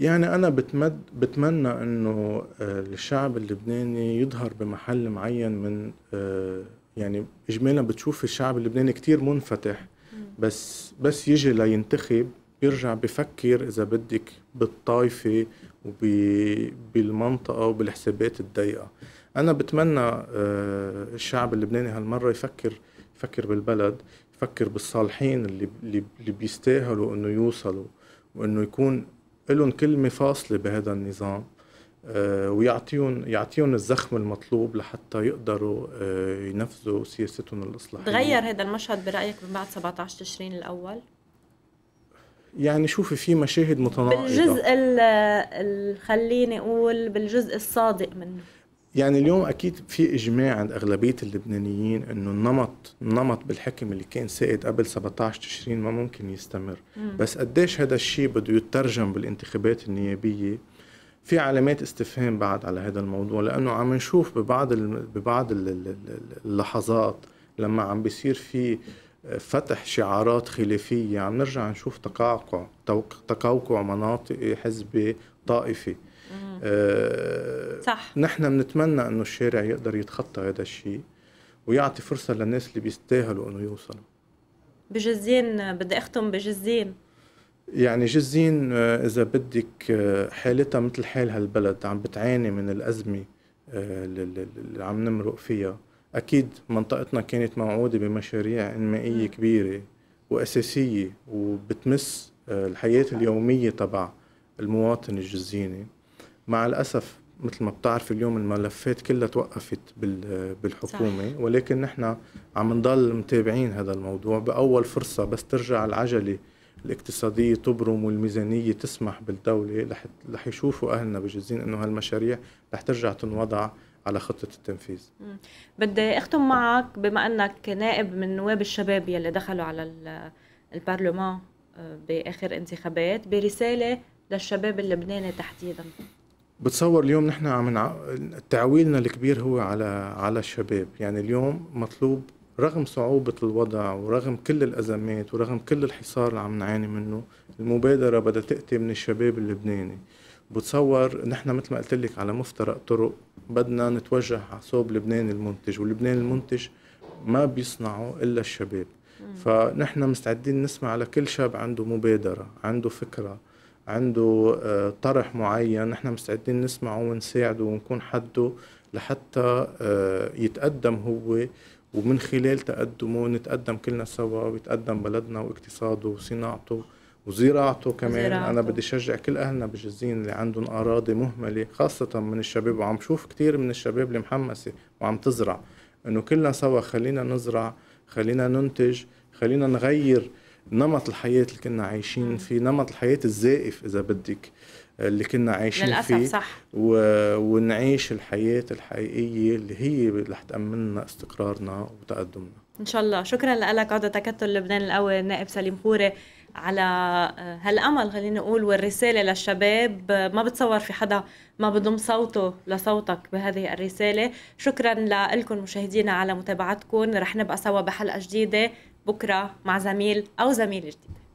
يعني أنا بتمد بتمنى أنه آه، الشعب اللبناني يظهر بمحل معين من آه، يعني إجمالا بتشوف الشعب اللبناني كتير منفتح بس بس يجي لينتخب بيرجع بفكر إذا بدك بالطائفة وبالمنطقة وبالحسابات الضيقة أنا بتمنى آه، الشعب اللبناني هالمرة يفكر يفكر بالبلد يفكر بالصالحين اللي اللي بيستاهلوا انه يوصلوا وانه يكون لهم كلمه فاصله بهذا النظام آه، ويعطيهم يعطيهم الزخم المطلوب لحتى يقدروا آه، ينفذوا سياستهم الاصلاحيه تغير
هذا المشهد برايك من بعد 17 تشرين الاول؟
يعني شوفي في مشاهد متناقضه بالجزء
خليني اقول بالجزء الصادق منه
يعني اليوم اكيد في اجماع عند اغلبيه اللبنانيين انه النمط النمط بالحكم اللي كان سائد قبل 17 تشرين ما ممكن يستمر مم. بس قديش هذا الشيء بده يترجم بالانتخابات النيابيه في علامات استفهام بعد على هذا الموضوع لانه عم نشوف ببعض ببعض اللحظات لما عم بيصير في فتح شعارات خلافيه عم نرجع نشوف تقعقع تقوقع مناطقي حزبي طائفي آه صح نحن بنتمنى انه الشارع يقدر يتخطى هذا الشيء ويعطي فرصه للناس اللي بيستاهلوا انه يوصلوا
بجزين بدي اختم بجزين
يعني جزين آه، اذا بدك آه، حالتها مثل حال هالبلد عم بتعاني من الازمه آه، اللي عم نمرق فيها اكيد منطقتنا كانت موعوده بمشاريع انمائيه كبيره واساسيه وبتمس الحياه اليوميه تبع المواطن الجزيني مع الاسف مثل ما بتعرف اليوم الملفات كلها توقفت بالحكومه صح. ولكن نحن عم نضل متابعين هذا الموضوع باول فرصه بس ترجع العجله الاقتصاديه تبرم والميزانيه تسمح بالدوله رح رح يشوفوا اهلنا بجزين انه هالمشاريع رح ترجع تنوضع على خطة التنفيذ
بدي أختم معك بما أنك نائب من نواب الشباب يلي دخلوا على البرلمان آه، بآخر انتخابات برسالة للشباب اللبناني تحديدا
بتصور اليوم نحن عم نع... تعويلنا الكبير هو على على الشباب يعني اليوم مطلوب رغم صعوبة الوضع ورغم كل الأزمات ورغم كل الحصار اللي عم نعاني منه المبادرة بدها تأتي من الشباب اللبناني بتصور نحن مثل ما قلت لك على مفترق طرق بدنا نتوجه على صوب لبنان المنتج ولبنان المنتج ما بيصنعه إلا الشباب فنحن مستعدين نسمع على كل شاب عنده مبادرة عنده فكرة عنده آه، طرح معين نحن مستعدين نسمعه ونساعده ونكون حده لحتى آه، يتقدم هو ومن خلال تقدمه نتقدم كلنا سوا ويتقدم بلدنا واقتصاده وصناعته وزراعته كمان زراعته. انا بدي شجع كل اهلنا بالجزين اللي عندهم اراضي مهمله خاصه من الشباب وعم شوف كثير من الشباب اللي محمسه وعم تزرع انه كلنا سوا خلينا نزرع خلينا ننتج خلينا نغير نمط الحياه اللي كنا عايشين فيه نمط الحياه الزائف اذا بدك اللي كنا عايشين للأسف فيه صح. و... ونعيش الحياه الحقيقيه اللي هي رح تامننا استقرارنا وتقدمنا
ان شاء الله شكرا لك عضو تكتل لبنان القوي النائب سليم خوري على آه، هالامل خلينا نقول والرساله للشباب ما بتصور في حدا ما بضم صوته لصوتك بهذه الرساله شكرا لكم مشاهدينا على متابعتكم رح نبقى سوا بحلقه جديده بكره مع زميل او زميل جديد